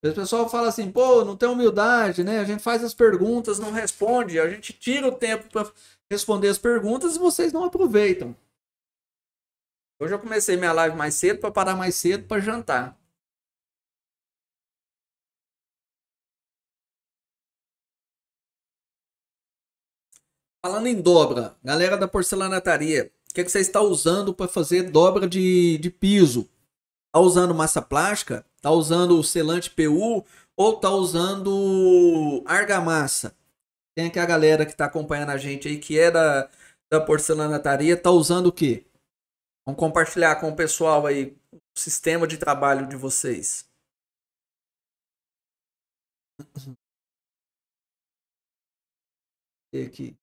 O pessoal fala assim, pô, não tem humildade, né? A gente faz as perguntas, não responde, a gente tira o tempo para responder as perguntas e vocês não aproveitam. Hoje eu comecei minha live mais cedo para parar mais cedo para jantar. Falando em dobra, galera da porcelanataria, o que, é que você está usando para fazer dobra de, de piso? Está usando massa plástica? Está usando selante PU? Ou está usando argamassa? Tem aqui a galera que está acompanhando a gente aí, que é da, da porcelanataria, está usando o quê? Vamos compartilhar com o pessoal aí o sistema de trabalho de vocês. aqui.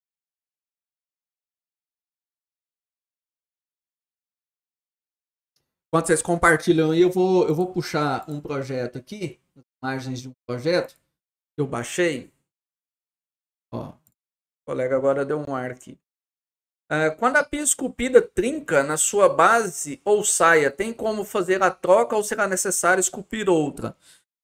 Enquanto vocês compartilham aí, eu vou, eu vou puxar um projeto aqui, imagens de um projeto que eu baixei. Ó, o colega agora deu um ar aqui. Uh, quando a pia esculpida trinca na sua base ou saia, tem como fazer a troca ou será necessário esculpir outra?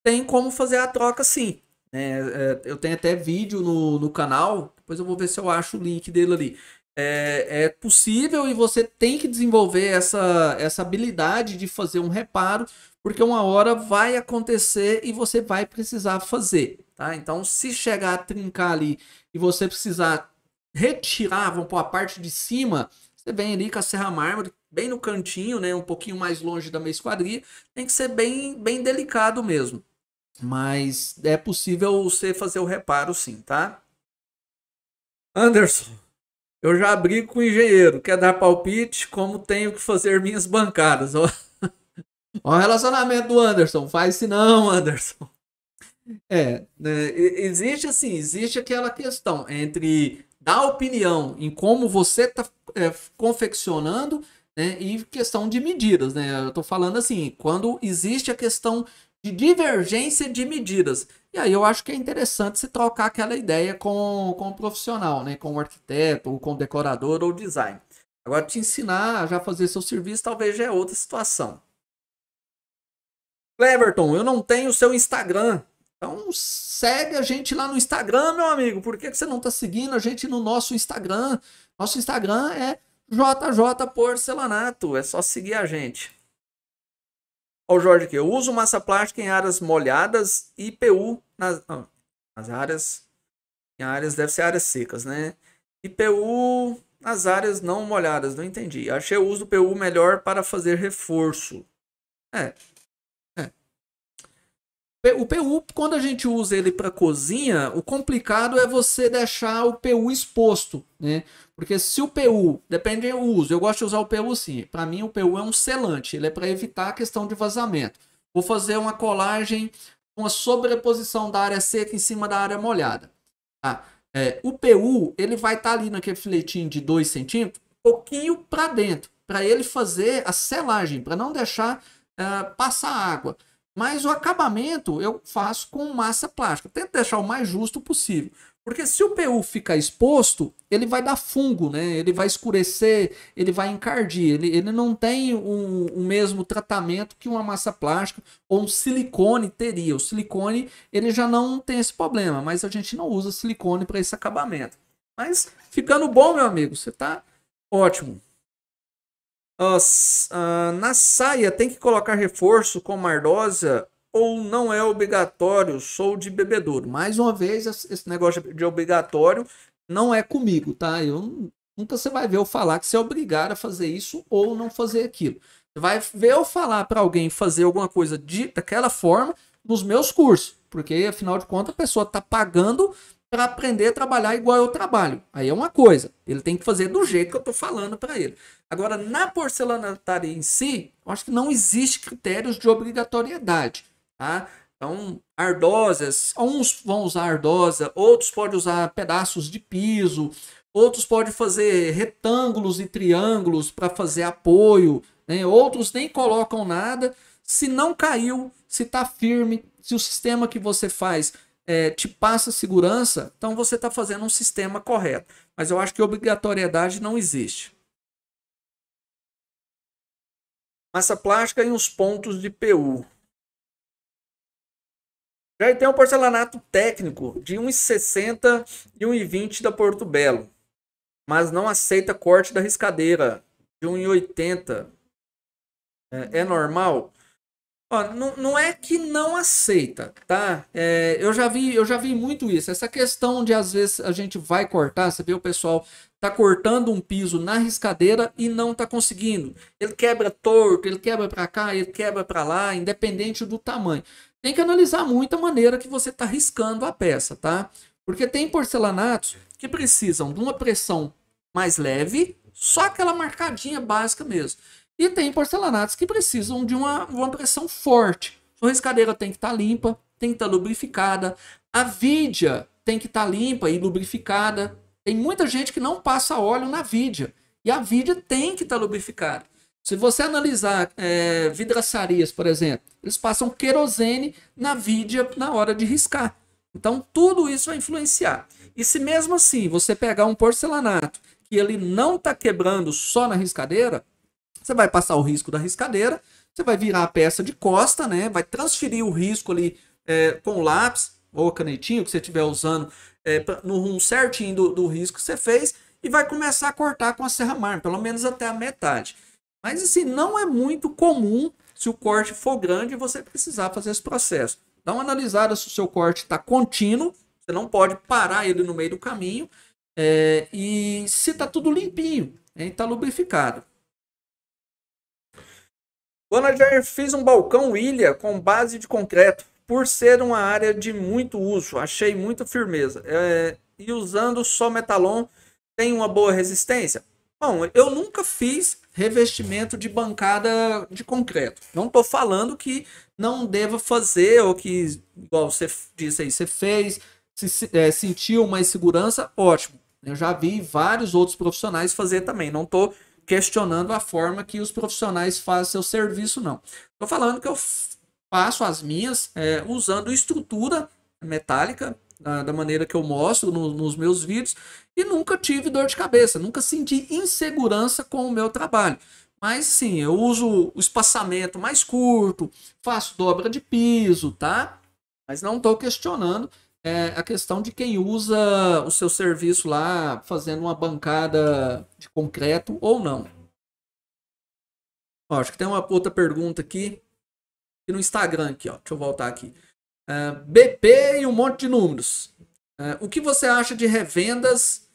Tem como fazer a troca sim. É, é, eu tenho até vídeo no, no canal, depois eu vou ver se eu acho o link dele ali é, é, possível e você tem que desenvolver essa, essa habilidade de fazer um reparo, porque uma hora vai acontecer e você vai precisar fazer. Tá? Então, se chegar a trincar ali e você precisar retirar, vamos pôr a parte de cima, você vem ali com a serra mármore, bem no cantinho, né, um pouquinho mais longe da meia esquadria, tem que ser bem, bem delicado mesmo. Mas é possível você fazer o reparo sim, tá? Anderson, eu já brigo com o engenheiro, quer dar palpite, como tenho que fazer minhas bancadas. Olha [LAUGHS] o relacionamento do Anderson, faz se não, Anderson. É, né, existe assim, existe aquela questão entre dar opinião em como você está é, confeccionando né, e questão de medidas, né? Eu estou falando assim, quando existe a questão de divergência de medidas. E aí eu acho que é interessante se trocar aquela ideia com, com o profissional, né? com o arquiteto, ou com o decorador ou design. Agora, te ensinar a já fazer seu serviço talvez já é outra situação. Cleverton, eu não tenho o seu Instagram. Então segue a gente lá no Instagram, meu amigo. Por que, que você não está seguindo a gente no nosso Instagram? Nosso Instagram é JJ Porcelanato. É só seguir a gente. Olha o Jorge aqui. Eu uso massa plástica em áreas molhadas e PU nas, ah, nas áreas. Em áreas, deve ser áreas secas, né? IPU PU nas áreas não molhadas. Não entendi. Achei o uso do PU melhor para fazer reforço. é. é. O PU, quando a gente usa ele para cozinha, o complicado é você deixar o PU exposto, né? Porque se o PU, depende do uso, eu gosto de usar o PU sim. Para mim, o PU é um selante, ele é para evitar a questão de vazamento. Vou fazer uma colagem, uma sobreposição da área seca em cima da área molhada. Tá? É, o PU, ele vai estar tá ali naquele filetinho de 2 centímetros, pouquinho para dentro, para ele fazer a selagem, para não deixar uh, passar água. Mas o acabamento eu faço com massa plástica. Tento deixar o mais justo possível. Porque se o PU ficar exposto, ele vai dar fungo, né? Ele vai escurecer, ele vai encardir. Ele, ele não tem o mesmo tratamento que uma massa plástica ou um silicone teria. O silicone, ele já não tem esse problema, mas a gente não usa silicone para esse acabamento. Mas ficando bom, meu amigo, você tá ótimo. Uh, uh, na saia tem que colocar reforço com mardosa ou não é obrigatório, sou de bebedouro. Mais uma vez, esse negócio de obrigatório não é comigo, tá? Eu, nunca você vai ver eu falar que você é obrigado a fazer isso ou não fazer aquilo. Você vai ver eu falar para alguém fazer alguma coisa de, daquela forma nos meus cursos, porque afinal de contas a pessoa está pagando para aprender a trabalhar igual eu trabalho. Aí é uma coisa, ele tem que fazer do jeito que eu estou falando para ele. Agora, na porcelanataria em si, eu acho que não existe critérios de obrigatoriedade. Tá? Então, ardósias. uns vão usar ardósia, outros podem usar pedaços de piso, outros podem fazer retângulos e triângulos para fazer apoio, né? outros nem colocam nada. Se não caiu, se está firme, se o sistema que você faz é, te passa segurança, então você está fazendo um sistema correto. Mas eu acho que obrigatoriedade não existe. Massa plástica e os pontos de PU. Já tem um porcelanato técnico de 1,60 e 1,20 da Porto Belo, mas não aceita corte da riscadeira de 1,80. É, é normal? Ó, não, não é que não aceita, tá? É, eu, já vi, eu já vi muito isso. Essa questão de às vezes a gente vai cortar, você vê o pessoal tá cortando um piso na riscadeira e não tá conseguindo. Ele quebra torto, ele quebra para cá, ele quebra para lá, independente do tamanho tem que analisar muito a maneira que você está riscando a peça, tá? Porque tem porcelanatos que precisam de uma pressão mais leve, só aquela marcadinha básica mesmo. E tem porcelanatos que precisam de uma, uma pressão forte. Sua riscadeira tem que estar tá limpa, tem que estar tá lubrificada. A vidia tem que estar tá limpa e lubrificada. Tem muita gente que não passa óleo na vidia. E a vidia tem que estar tá lubrificada. Se você analisar é, vidraçarias, por exemplo, eles passam querosene na vidia na hora de riscar. Então, tudo isso vai influenciar. E se mesmo assim você pegar um porcelanato que ele não está quebrando só na riscadeira, você vai passar o risco da riscadeira, você vai virar a peça de costa, né? vai transferir o risco ali é, com o lápis ou canetinho que você estiver usando é, no rumo certinho do, do risco que você fez e vai começar a cortar com a serra mar, pelo menos até a metade. Mas assim, não é muito comum, se o corte for grande, você precisar fazer esse processo. Dá uma analisada se o seu corte está contínuo, você não pode parar ele no meio do caminho. É, e se está tudo limpinho, né, está lubrificado. Quando já fiz um balcão ilha com base de concreto, por ser uma área de muito uso, achei muita firmeza. É, e usando só metalon, tem uma boa resistência? Bom, eu nunca fiz revestimento de bancada de concreto. Não estou falando que não deva fazer, ou que, igual você disse aí, você fez, se, é, sentiu mais segurança, ótimo. Eu já vi vários outros profissionais fazer também. Não estou questionando a forma que os profissionais fazem seu serviço, não. Estou falando que eu faço as minhas é, usando estrutura metálica da maneira que eu mostro no, nos meus vídeos e nunca tive dor de cabeça, nunca senti insegurança com o meu trabalho. Mas sim, eu uso o espaçamento mais curto, faço dobra de piso, tá? Mas não estou questionando é, a questão de quem usa o seu serviço lá fazendo uma bancada de concreto ou não. Ó, acho que tem uma outra pergunta aqui. E no Instagram aqui, ó. Deixa eu voltar aqui. Uh, ah, BP e um monte de números. Uh, o que você acha de revendas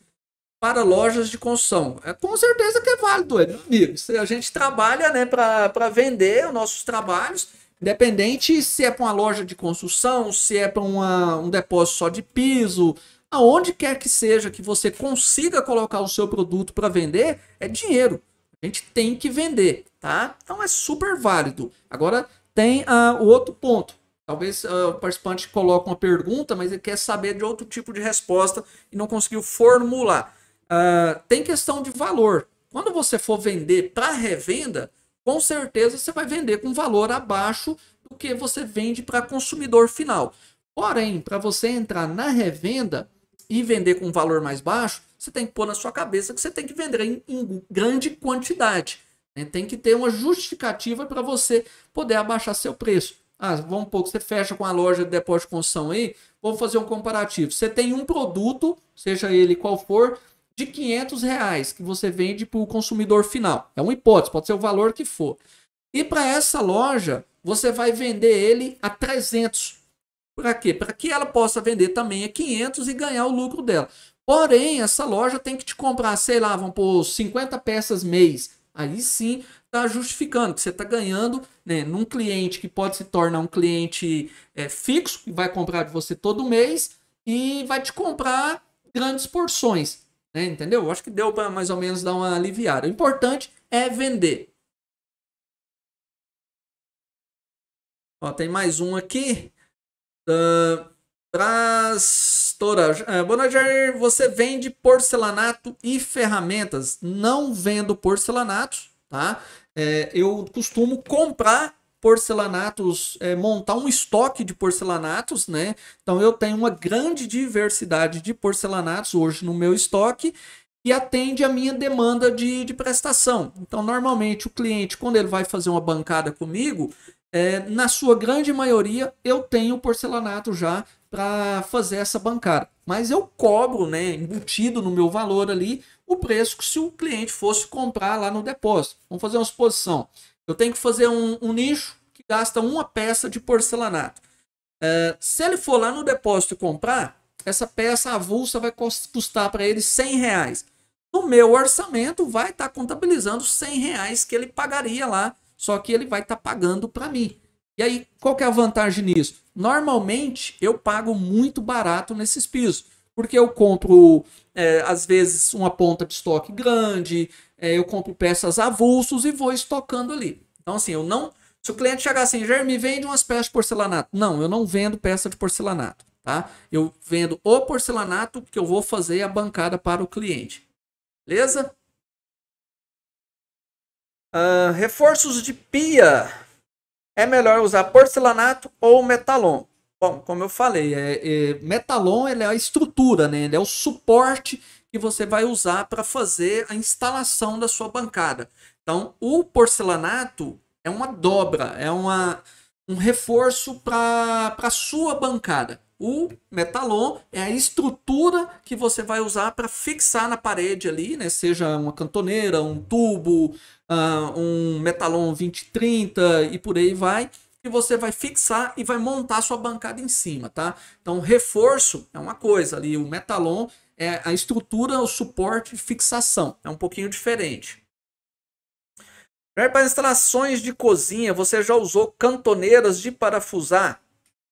para lojas de construção? É, com certeza que é válido, é, amigo. A gente trabalha né, para vender os nossos trabalhos, independente se é para uma loja de construção, se é para um depósito só de piso, aonde quer que seja que você consiga colocar o seu produto para vender, é dinheiro. A gente tem que vender, tá? Então é super válido. Agora tem uh, o outro ponto Talvez uh, o participante coloque uma pergunta, mas ele quer saber de outro tipo de resposta e não conseguiu formular. Uh, tem questão de valor. Quando você for vender para revenda, com certeza você vai vender com valor abaixo do que você vende para consumidor final. Porém, para você entrar na revenda e vender com um valor mais baixo, você tem que pôr na sua cabeça que você tem que vender em, em grande quantidade. Né? Tem que ter uma justificativa para você poder abaixar seu preço. Ah, vamos pouco, você fecha com a loja de depósito de construção aí, vamos fazer um comparativo. Você tem um produto, seja ele qual for, de 500 reais que você vende para o consumidor final. É uma hipótese, pode ser o valor que for. E para essa loja, você vai vender ele a 300. Para quê? Para que ela possa vender também a 500 e ganhar o lucro dela. Porém, essa loja tem que te comprar, sei lá, vão por 50 peças mês aí sim está justificando que você está ganhando né, num cliente que pode se tornar um cliente é, fixo, que vai comprar de você todo mês e vai te comprar grandes porções. Né, entendeu? Acho que deu para mais ou menos dar uma aliviada. O importante é vender. Ó, tem mais um aqui. Uh, Trastora. Uh, é, Bonager, você vende porcelanato e ferramentas? Não vendo porcelanatos, tá? É, eu costumo comprar porcelanatos, é, montar um estoque de porcelanatos, né? Então eu tenho uma grande diversidade de porcelanatos hoje no meu estoque e atende a minha demanda de, de prestação. Então, normalmente, o cliente, quando ele vai fazer uma bancada comigo, é, na sua grande maioria, eu tenho porcelanato já para fazer essa bancada. Mas eu cobro, né, embutido no meu valor ali, o preço que se o cliente fosse comprar lá no depósito. Vamos fazer uma suposição. Eu tenho que fazer um, um nicho que gasta uma peça de porcelanato. É, se ele for lá no depósito comprar, essa peça avulsa vai custar para ele 100 reais. No meu orçamento vai estar tá contabilizando 100 reais que ele pagaria lá só que ele vai estar tá pagando para mim. E aí, qual que é a vantagem nisso? Normalmente, eu pago muito barato nesses pisos, porque eu compro, é, às vezes, uma ponta de estoque grande, é, eu compro peças avulsos e vou estocando ali. Então, assim, eu não... Se o cliente chegar assim, Jair, me vende umas peças de porcelanato. Não, eu não vendo peça de porcelanato, tá? Eu vendo o porcelanato que eu vou fazer a bancada para o cliente. Beleza? Uh, reforços de pia. É melhor usar porcelanato ou metalon? Bom, como eu falei, é, é, metalon ele é a estrutura, né? ele é o suporte que você vai usar para fazer a instalação da sua bancada. Então, o porcelanato é uma dobra, é uma, um reforço para a sua bancada. O metalon é a estrutura que você vai usar para fixar na parede ali, né? Seja uma cantoneira, um tubo, uh, um metalon 2030 e por aí vai. E você vai fixar e vai montar sua bancada em cima, tá? Então, reforço é uma coisa ali, o metalon é a estrutura, o suporte de fixação. É um pouquinho diferente. Para instalações de cozinha, você já usou cantoneiras de parafusar?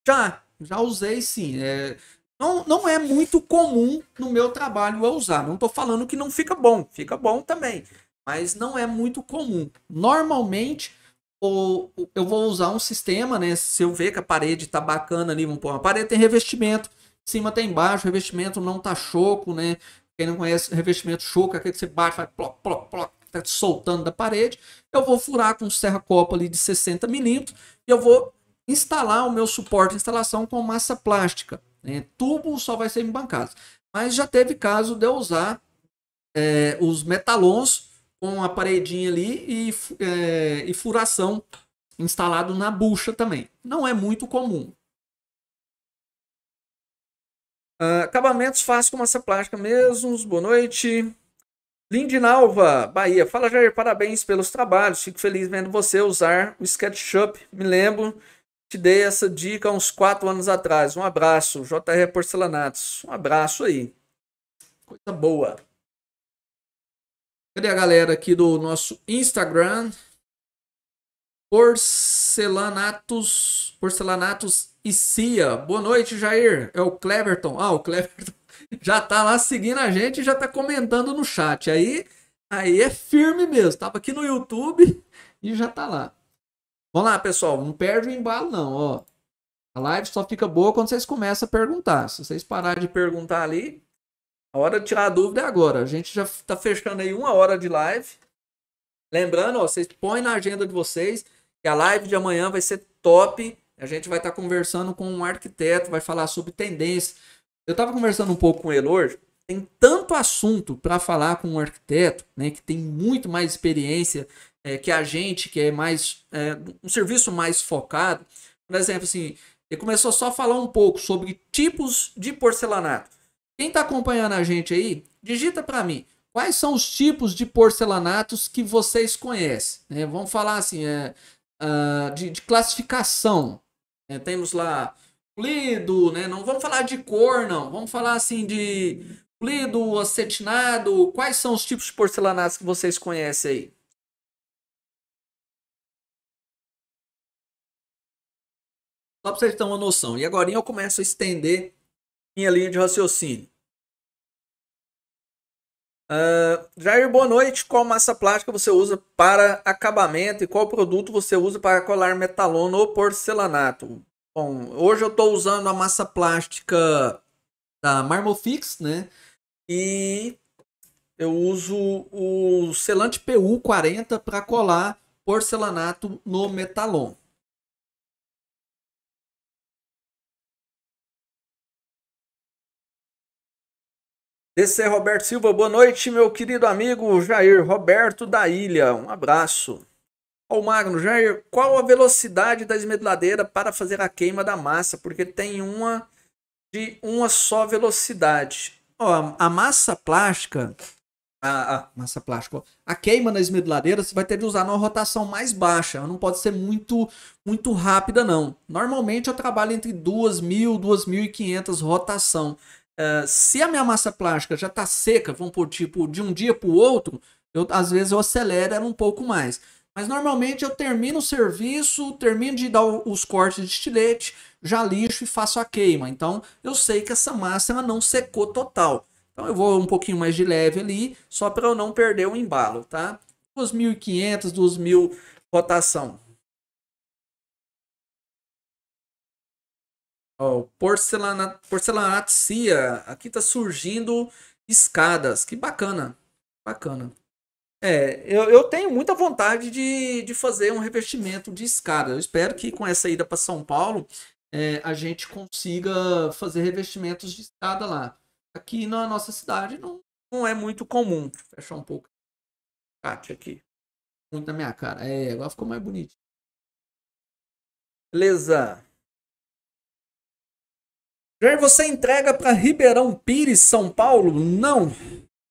Já, já usei sim. É, não, não é muito comum no meu trabalho eu usar. Não estou falando que não fica bom, fica bom também. Mas não é muito comum. Normalmente, ou eu vou usar um sistema, né? Se eu ver que a parede tá bacana ali, vamos pôr, a parede tem revestimento, cima tem baixo revestimento não tá choco, né? Quem não conhece revestimento choco, aquele que você bate, vai ploc, ploc, ploc, tá soltando da parede. Eu vou furar com serra-copa ali de 60 milímetros e eu vou instalar o meu suporte de instalação com massa plástica. Né? Tubo só vai ser em bancadas. Mas já teve caso de eu usar é, os metalons com a paredinha ali e, é, e furação instalado na bucha também. Não é muito comum. Uh, acabamentos fácil com massa plástica mesmo. Boa noite. Lindinalva, Bahia. Fala, Jair. Parabéns pelos trabalhos. Fico feliz vendo você usar o SketchUp. Me lembro te dei essa dica uns quatro anos atrás. Um abraço, JR Porcelanatos. Um abraço aí. Coisa boa. Cadê a galera aqui do nosso Instagram? Porcelanatos, Porcelanatos e Cia. Boa noite, Jair. É o Cleverton. Ah, o Cleverton [LAUGHS] já tá lá seguindo a gente e já tá comentando no chat. Aí, aí é firme mesmo. Tava aqui no YouTube e já tá lá. Vamos lá, pessoal. Não perde o embalo, não. Ó. A live só fica boa quando vocês começam a perguntar. Se vocês pararem de perguntar ali, a hora de tirar a dúvida é agora. A gente já está fechando aí uma hora de live. Lembrando, ó, vocês põem na agenda de vocês que a live de amanhã vai ser top. A gente vai estar tá conversando com um arquiteto, vai falar sobre tendência. Eu estava conversando um pouco com ele hoje. Tem tanto assunto para falar com um arquiteto, né, que tem muito mais experiência é, que a gente, que é mais é, um serviço mais focado, por exemplo, assim, ele começou só a falar um pouco sobre tipos de porcelanato. Quem está acompanhando a gente aí, digita para mim quais são os tipos de porcelanatos que vocês conhecem. Né? Vamos falar assim, é, uh, de, de, classificação. É, temos lá polido, né? não vamos falar de cor, não. Vamos falar assim de polido, acetinado. Quais são os tipos de porcelanatos que vocês conhecem aí? Só para vocês terem uma noção. E agora eu começo a estender minha linha de raciocínio. Uh, Jair, boa noite. Qual massa plástica você usa para acabamento e qual produto você usa para colar metalon ou porcelanato? Bom, hoje eu estou usando a massa plástica da Marmofix, né? E eu uso o selante PU40 para colar porcelanato no metalon. Esse é Roberto Silva. Boa noite, meu querido amigo Jair Roberto da Ilha. Um abraço. Ó, Magno, Jair, qual a velocidade da esmedladeira para fazer a queima da massa? Porque tem uma de uma só velocidade. Ó, a massa plástica, a, a massa plástica, a queima na esmedladeira você vai ter de usar numa rotação mais baixa. Ela não pode ser muito, muito rápida, não. Normalmente eu trabalho entre 2.000 e 2.500 rotação. É, se a minha massa plástica já está seca, vamos por tipo de um dia para o outro, eu, às vezes eu acelero ela um pouco mais. Mas normalmente eu termino o serviço, termino de dar os cortes de estilete, já lixo e faço a queima. Então eu sei que essa massa ela não secou total. Então eu vou um pouquinho mais de leve ali, só para eu não perder o embalo, tá? 2.500, 2.000 rotação. Ó, porcelana, porcelanato Cia. Aqui tá surgindo escadas. Que bacana. Bacana. É, eu, eu tenho muita vontade de, de fazer um revestimento de escada. Eu espero que com essa ida para São Paulo é, a gente consiga fazer revestimentos de escada lá. Aqui na nossa cidade não, não é muito comum. fechar um pouco. Kátia aqui. Muito na minha cara. É, agora ficou mais bonito. Beleza. Jair, você entrega para Ribeirão Pires, São Paulo? Não.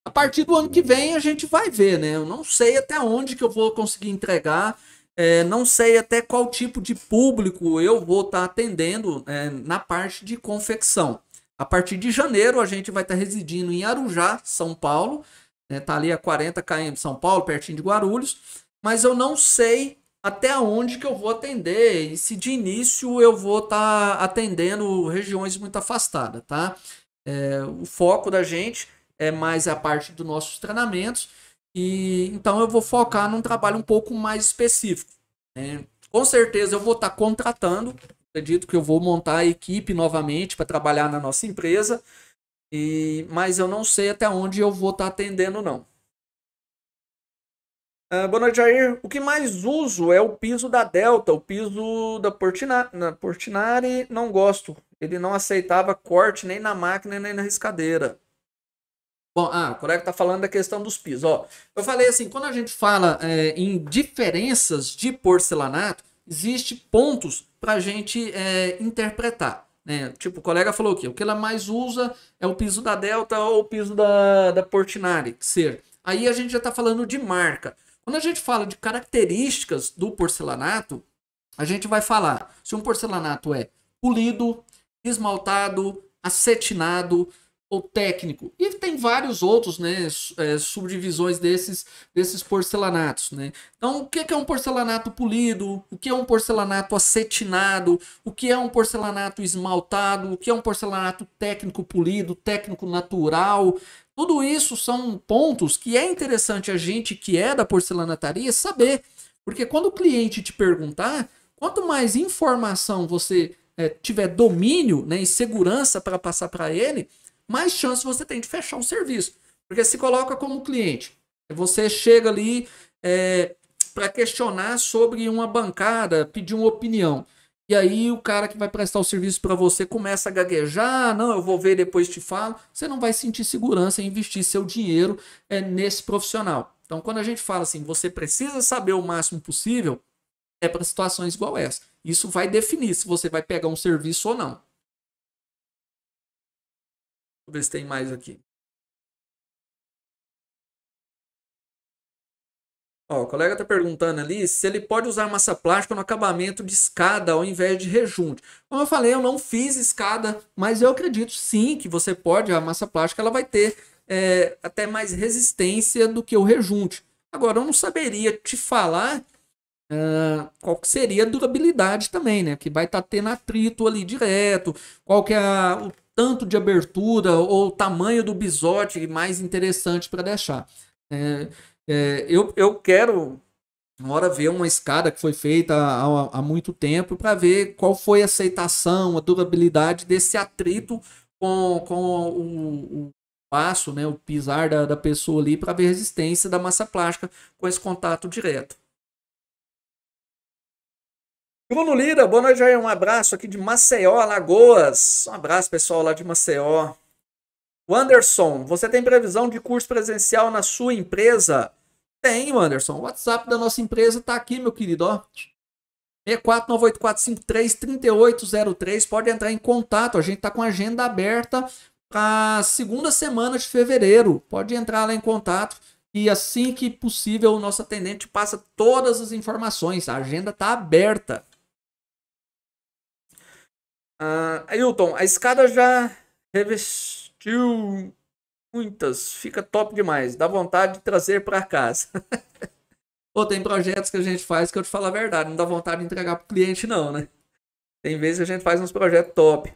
A partir do ano que vem a gente vai ver, né? Eu não sei até onde que eu vou conseguir entregar, é, não sei até qual tipo de público eu vou estar tá atendendo é, na parte de confecção. A partir de janeiro a gente vai estar tá residindo em Arujá, São Paulo, né? Tá ali a 40 km de São Paulo, pertinho de Guarulhos, mas eu não sei até onde que eu vou atender e se de início eu vou estar tá atendendo regiões muito afastadas, tá? É, o foco da gente é mais a parte dos nossos treinamentos e então eu vou focar num trabalho um pouco mais específico. Né? Com certeza eu vou estar tá contratando, acredito que eu vou montar a equipe novamente para trabalhar na nossa empresa, e, mas eu não sei até onde eu vou estar tá atendendo não. Uh, boa noite, Jair. O que mais uso é o piso da Delta, o piso da Portinari. Na Portinari não gosto. Ele não aceitava corte nem na máquina nem na riscadeira. Bom, ah, o colega está falando da questão dos pisos. Ó, eu falei assim, quando a gente fala é, em diferenças de porcelanato, existe pontos para a gente é, interpretar. Né? Tipo, o colega falou que o que ela mais usa é o piso da Delta ou o piso da, da Portinari, Ser. Aí a gente já está falando de marca. Quando a gente fala de características do porcelanato, a gente vai falar se um porcelanato é polido, esmaltado, acetinado ou técnico. E tem vários outros, né, é, subdivisões desses, desses porcelanatos, né? Então, o que é um porcelanato polido? O que é um porcelanato acetinado? O que é um porcelanato esmaltado? O que é um porcelanato técnico polido, técnico natural? Tudo isso são pontos que é interessante a gente que é da porcelanataria saber, porque quando o cliente te perguntar, quanto mais informação você é, tiver domínio né, e segurança para passar para ele, mais chance você tem de fechar um serviço. Porque se coloca como cliente, você chega ali é, para questionar sobre uma bancada, pedir uma opinião. E aí o cara que vai prestar o serviço para você começa a gaguejar, ah, não, eu vou ver depois te falo. Você não vai sentir segurança em investir seu dinheiro é, nesse profissional. Então, quando a gente fala assim, você precisa saber o máximo possível, é para situações igual essa. Isso vai definir se você vai pegar um serviço ou não. Deixa eu ver se tem mais aqui. Ó, o colega está perguntando ali se ele pode usar massa plástica no acabamento de escada ao invés de rejunte. Como eu falei, eu não fiz escada, mas eu acredito sim que você pode. A massa plástica ela vai ter é, até mais resistência do que o rejunte. Agora, eu não saberia te falar uh, qual que seria a durabilidade também, né? Que vai estar tá tendo atrito ali direto, qual que é a, o tanto de abertura ou o tamanho do bisote mais interessante para deixar. É, é, eu, eu quero, uma hora, ver uma escada que foi feita há, há muito tempo para ver qual foi a aceitação, a durabilidade desse atrito com, com o, o passo, né, o pisar da, da pessoa ali para ver a resistência da massa plástica com esse contato direto. Bruno Lira, boa noite, Jair. Um abraço aqui de Maceió, Alagoas. Um abraço, pessoal, lá de Maceió. Wanderson, você tem previsão de curso presencial na sua empresa? Tem, Wanderson. O WhatsApp da nossa empresa está aqui, meu querido. Ó. 64984533803. Pode entrar em contato. A gente está com a agenda aberta para segunda semana de fevereiro. Pode entrar lá em contato. E assim que possível, o nosso atendente passa todas as informações. A agenda está aberta. Ah, Ailton, a escada já revestiu assistiu muitas, fica top demais, dá vontade de trazer para casa. Ou [LAUGHS] tem projetos que a gente faz que eu te falo a verdade, não dá vontade de entregar pro cliente não, né? Tem vezes que a gente faz uns projetos top.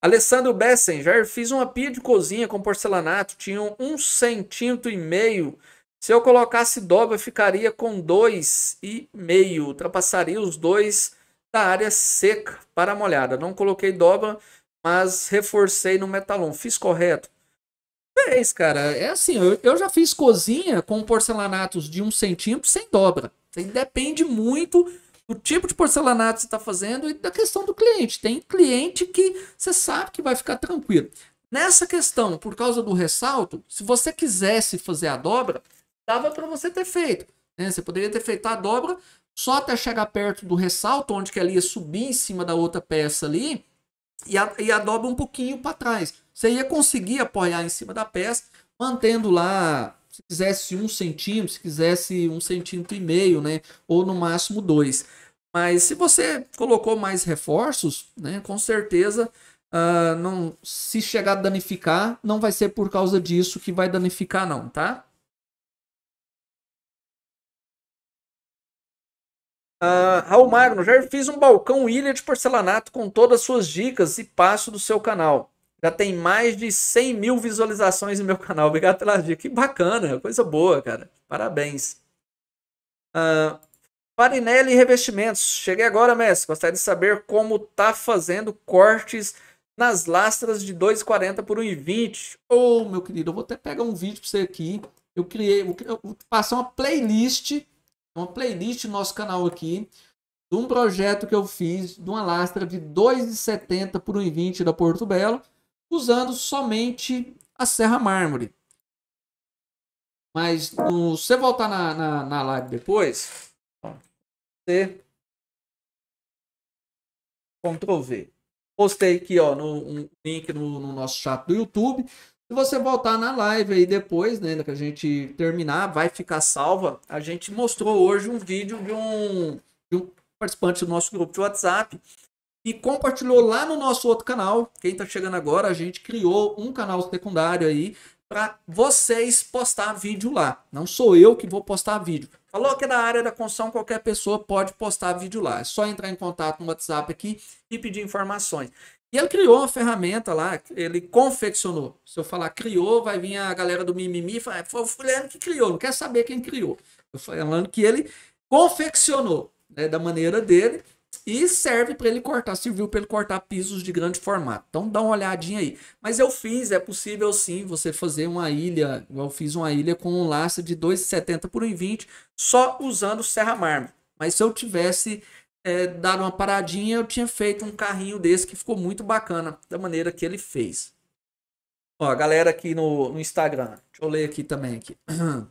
Alessandro já fiz uma pia de cozinha com porcelanato, tinha um centímetro e meio. Se eu colocasse dobra, ficaria com dois e meio, ultrapassaria os dois da área seca para molhada. Não coloquei dobra, mas reforcei no metalon. Fiz correto? Fez, cara. É assim, eu, eu já fiz cozinha com porcelanatos de um centímetro sem dobra. depende muito do tipo de porcelanato que você está fazendo e da questão do cliente. Tem cliente que você sabe que vai ficar tranquilo. Nessa questão, por causa do ressalto, se você quisesse fazer a dobra, dava para você ter feito. Né? Você poderia ter feito a dobra só até chegar perto do ressalto, onde que ela ia subir em cima da outra peça ali, e a, e a dobra um pouquinho para trás. Você ia conseguir apoiar em cima da peça, mantendo lá, se quisesse um centímetro, se quisesse um centímetro e meio, né? Ou no máximo dois. Mas se você colocou mais reforços, né? Com certeza, uh, não, se chegar a danificar, não vai ser por causa disso que vai danificar, não, tá? Uh, Raul Magno, já fiz um balcão ilha de porcelanato com todas as suas dicas e passo do seu canal. Já tem mais de 100 mil visualizações no meu canal. [LAUGHS] Obrigado pela dica. Que bacana, coisa boa, cara. Parabéns. Uh, Farinelli Revestimentos. Cheguei agora, mestre. Gostaria de saber como tá fazendo cortes nas lastras de 2,40 por 1,20. Ô, oh, meu querido, eu vou até pegar um vídeo para você aqui. Eu criei, eu vou passar uma playlist uma playlist no nosso canal aqui de um projeto que eu fiz de uma lastra de 2,70 por 1,20 da Porto Belo, usando somente a Serra Mármore. Mas no, se você voltar na, na, na live depois, você Ctrl V. Postei aqui ó, no, um link no, no nosso chat do YouTube. Se você voltar na live aí depois, né, que a gente terminar, vai ficar salva. A gente mostrou hoje um vídeo de um, de um participante do nosso grupo de WhatsApp e compartilhou lá no nosso outro canal. Quem está chegando agora, a gente criou um canal secundário aí para vocês postar vídeo lá. Não sou eu que vou postar vídeo. Falou que é da área da construção, qualquer pessoa pode postar vídeo lá. É só entrar em contato no WhatsApp aqui e pedir informações. E ele criou uma ferramenta lá, ele confeccionou. Se eu falar criou, vai vir a galera do mimimi e falar, é, foi o fulano que criou, não quer saber quem criou. Eu falando que ele confeccionou né, da maneira dele e serve para ele cortar, serviu para ele cortar pisos de grande formato. Então dá uma olhadinha aí. Mas eu fiz, é possível sim você fazer uma ilha, eu fiz uma ilha com um laço de 2,70 por 1,20 só usando serra-marma. Mas se eu tivesse é, eh, dado uma paradinha, eu tinha feito um carrinho desse que ficou muito bacana da maneira que ele fez. Ó, a galera aqui no, no Instagram. Deixa eu ler aqui também. Aqui. [CLEARS THROAT]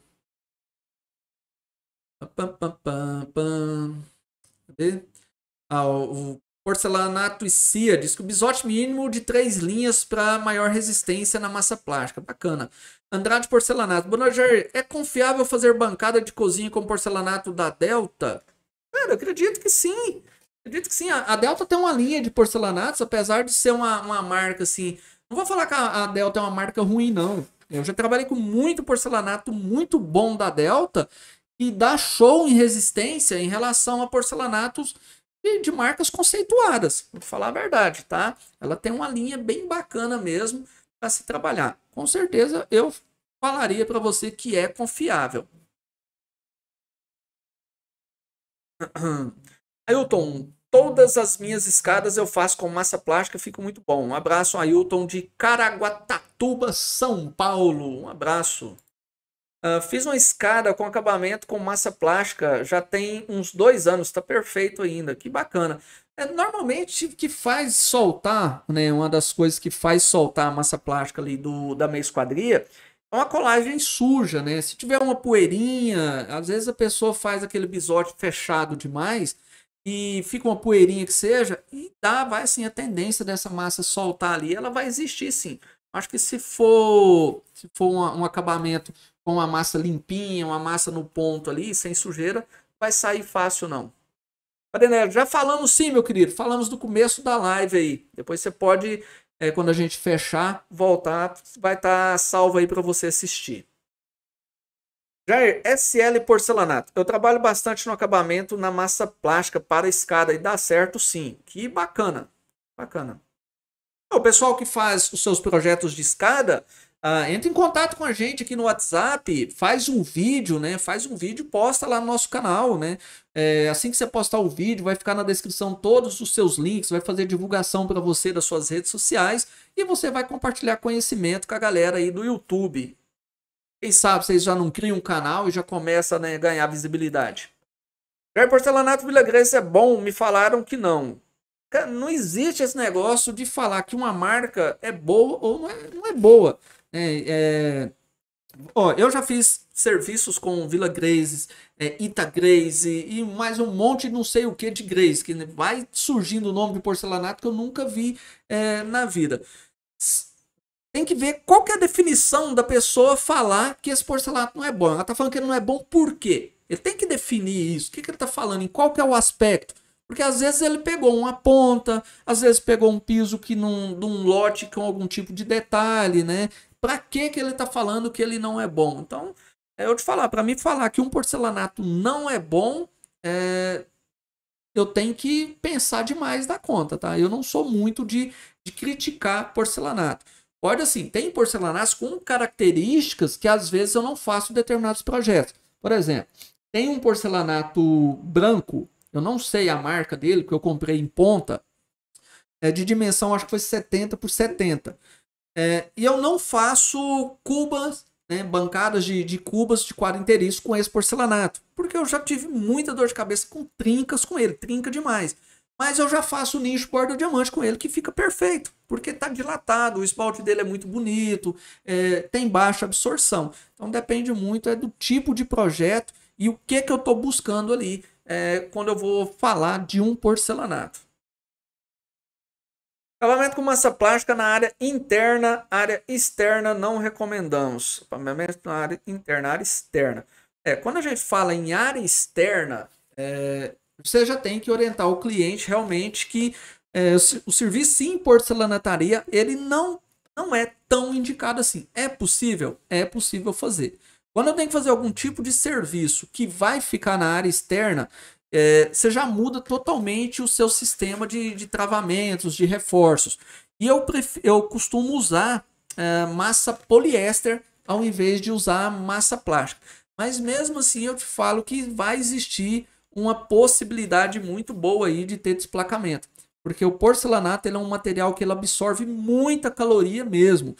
Ah, o Porcelanato Cia diz que o bisote mínimo de três linhas para maior resistência na massa plástica. Bacana. Andrade Porcelanato. Boa É confiável fazer bancada de cozinha com porcelanato da Delta? Cara, eu acredito que sim. Acredito que sim. A Delta tem uma linha de porcelanatos, apesar de ser uma, uma marca assim. Não vou falar que a Delta é uma marca ruim, não. Eu já trabalhei com muito porcelanato muito bom da Delta e dá show em resistência em relação a porcelanatos de, de marcas conceituadas. Vou falar a verdade, tá? Ela tem uma linha bem bacana mesmo para se trabalhar. Com certeza eu falaria para você que é confiável. [CLEARS THROAT] Ailton, todas as minhas escadas eu faço com massa plástica, fica muito bom. Um abraço, Ailton, de Caraguatatuba, São Paulo. Um abraço. Uh, fiz uma escada com acabamento com massa plástica, já tem uns dois anos, está perfeito ainda, que bacana. É, normalmente que faz soltar, né, uma das coisas que faz soltar a massa plástica ali do, da meia esquadria é uma colagem suja, né? Se tiver uma poeirinha, às vezes a pessoa faz aquele bisote fechado demais e fica uma poeirinha que seja, e dá, vai sim, a tendência dessa massa soltar ali, ela vai existir sim. Acho que se for, se for uma, um acabamento com uma massa limpinha, uma massa no ponto ali, sem sujeira, vai sair fácil não. Adenel, já falamos sim, meu querido, falamos do começo da live aí. Depois você pode é, quando a gente fechar, voltar, vai estar tá salvo aí para você assistir. Jair, SL porcelanato. Eu trabalho bastante no acabamento na massa plástica para escada e dá certo sim. Que bacana. Bacana. O pessoal que faz os seus projetos de escada, ah, entra em contato com a gente aqui no WhatsApp, faz um vídeo, né? Faz um vídeo e posta lá no nosso canal, né? É, assim que você postar o vídeo, vai ficar na descrição todos os seus links, vai fazer divulgação para você das suas redes sociais e você vai compartilhar conhecimento com a galera aí do YouTube. Quem sabe vocês já não criam um canal e já começa né, a ganhar visibilidade. Jair Porcelanato Vila Grace é bom, me falaram que não. não existe esse negócio de falar que uma marca é boa ou não é, não é boa. É, é... Ó, eu já fiz serviços com Vila Grace, é, Ita Grace e mais um monte não sei o que de Grace, que vai surgindo o nome de porcelanato que eu nunca vi é, na vida. Tem que ver qual que é a definição da pessoa falar que esse porcelanato não é bom. Ela tá falando que ele não é bom por quê? Ele tem que definir isso. O que, que ele tá falando? Em qual que é o aspecto? Porque às vezes ele pegou uma ponta, às vezes pegou um piso que num, num lote com algum tipo de detalhe, né? Para que que ele está falando que ele não é bom? Então, é, eu te falar, para mim falar que um porcelanato não é bom, é, eu tenho que pensar demais da conta, tá? Eu não sou muito de, de criticar porcelanato. Pode assim, tem porcelanatos com características que às vezes eu não faço determinados projetos. Por exemplo, tem um porcelanato branco, eu não sei a marca dele, que eu comprei em ponta, é de dimensão acho que foi 70 por 70. É, e eu não faço cubas, né, bancadas de, de cubas de quadro inteiriço com esse porcelanato, porque eu já tive muita dor de cabeça com trincas com ele, trinca demais. Mas eu já faço nicho borda diamante com ele, que fica perfeito, porque está dilatado, o esmalte dele é muito bonito, é, tem baixa absorção. Então depende muito é do tipo de projeto e o que, que eu estou buscando ali é, quando eu vou falar de um porcelanato. Acabamento com massa plástica na área interna, área externa não recomendamos. Acabamento na área interna, área externa. É, quando a gente fala em área externa, é, você já tem que orientar o cliente realmente que é, o serviço em porcelanataria ele não, não é tão indicado assim. É possível? É possível fazer. Quando eu tenho que fazer algum tipo de serviço que vai ficar na área externa, é, você já muda totalmente o seu sistema de, de travamentos, de reforços. E eu, pref... eu costumo usar é, massa poliéster ao invés de usar massa plástica. Mas mesmo assim eu te falo que vai existir uma possibilidade muito boa aí de ter desplacamento. Porque o porcelanato ele é um material que ele absorve muita caloria mesmo.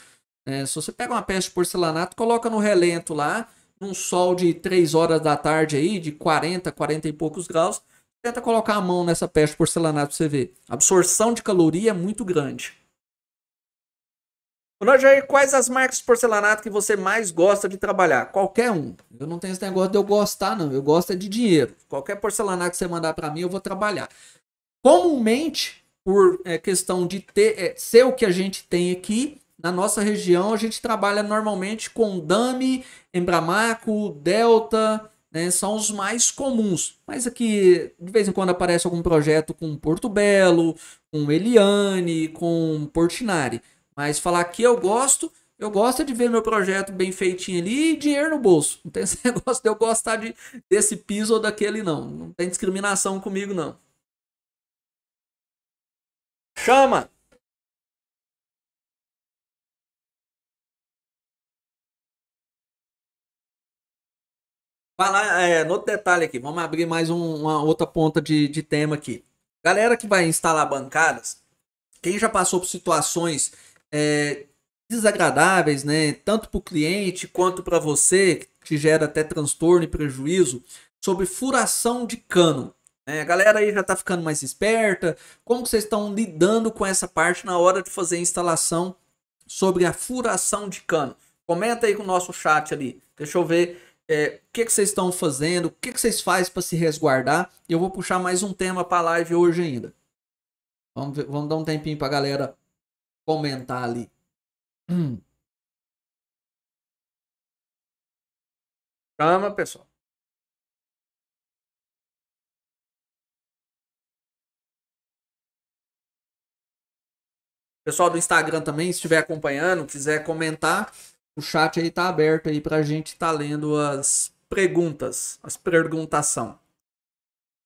É, se você pega uma peça de porcelanato, coloca no relento lá, num sol de 3 horas da tarde aí, de 40, 40 e poucos graus, tenta colocar a mão nessa peça de porcelanato pra você ver. A absorção de caloria é muito grande. Jair, quais as marcas de porcelanato que você mais gosta de trabalhar? Qualquer um. Eu não tenho esse negócio de eu gostar, não. Eu gosto é de dinheiro. Qualquer porcelanato que você mandar para mim, eu vou trabalhar. Comumente, por é, questão de ter, é, ser o que a gente tem aqui, na nossa região, a gente trabalha normalmente com Dami, Embramaco, Delta, né, são os mais comuns. Mas aqui, de vez em quando, aparece algum projeto com Porto Belo, com Eliane, com Portinari. Mas falar que eu gosto, eu gosto é de ver meu projeto bem feitinho ali e dinheiro no bolso. Não tem [LAUGHS] esse negócio de eu gostar de, desse piso ou daquele, não. Não tem discriminação comigo, não. Chama! Vai lá, é, no detalhe aqui, vamos abrir mais um, uma outra ponta de, de tema aqui. Galera que vai instalar bancadas, quem já passou por situações é, desagradáveis, né, tanto para o cliente quanto para você, que gera até transtorno e prejuízo, sobre furação de cano. É, a galera aí já está ficando mais esperta. Como vocês estão lidando com essa parte na hora de fazer a instalação sobre a furação de cano? Comenta aí com o nosso chat ali. Deixa eu ver é, o que, que vocês estão fazendo, o que, que vocês fazem para se resguardar. Eu vou puxar mais um tema para a live hoje ainda. Vamos, ver, vamos dar um tempinho para a galera comentar ali. Hum. Calma, pessoal. Pessoal do Instagram também, se estiver acompanhando, quiser comentar, o chat aí tá aberto aí pra gente estar tá lendo as perguntas, as perguntação.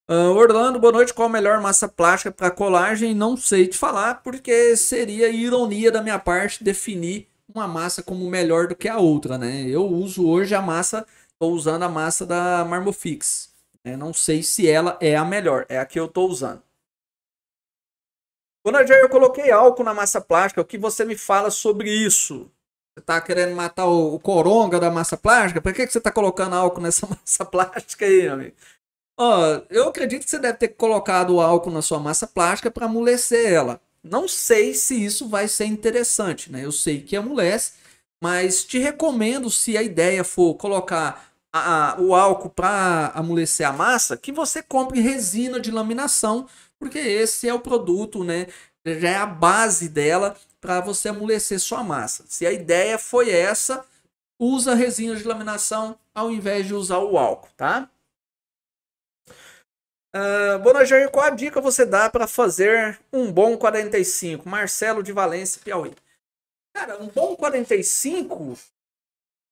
Uh, Orlando, boa noite. Qual a melhor massa plástica para colagem? Não sei te falar, porque seria ironia da minha parte definir uma massa como melhor do que a outra, né? Eu uso hoje a massa, estou usando a massa da Marmofix. Né? Não sei se ela é a melhor, é a que eu estou usando. Dona Jair, eu coloquei álcool na massa plástica. O que você me fala sobre isso? Você tá querendo matar o, o coronga da massa plástica? Por que, que você tá colocando álcool nessa [LAUGHS] massa plástica aí, amigo? Ó, eu acredito que você deve ter colocado o álcool na sua massa plástica para amolecer ela. Não sei se isso vai ser interessante, né? Eu sei que amolece, mas te recomendo, se a ideia for colocar a, a, o álcool para amolecer a massa, que você compre resina de laminação, porque esse é o produto, né? Já é a base dela para você amolecer sua massa. Se a ideia foi essa, usa resina de laminação ao invés de usar o álcool, tá? Uh, Jair, qual a dica você dá para fazer um bom 45? Marcelo de Valência, Piauí. Cara, um bom 45,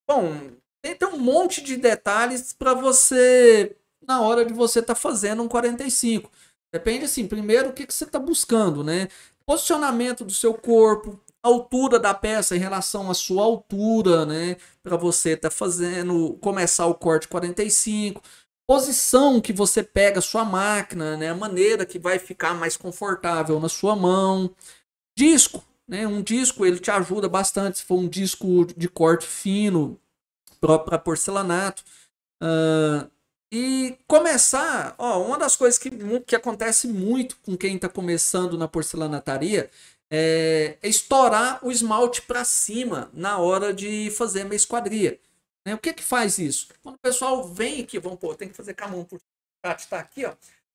bom, tem, tem um monte de detalhes para você, na hora de você estar tá fazendo um 45. Depende, assim, primeiro o que, que você está buscando, né? posicionamento do seu corpo, altura da peça em relação à sua altura, né? Para você tá fazendo começar o corte 45, posição que você pega a sua máquina, né? A maneira que vai ficar mais confortável na sua mão. Disco, né? Um disco ele te ajuda bastante se for um disco de corte fino próprio para porcelanato. Uh, e começar, ó, uma das coisas que, que acontece muito com quem está começando na porcelanataria é, é estourar o esmalte para cima na hora de fazer a esquadria. Né? O que que faz isso? Quando o pessoal vem aqui, vão pô, tem que fazer mão por chat, tá aqui, ó.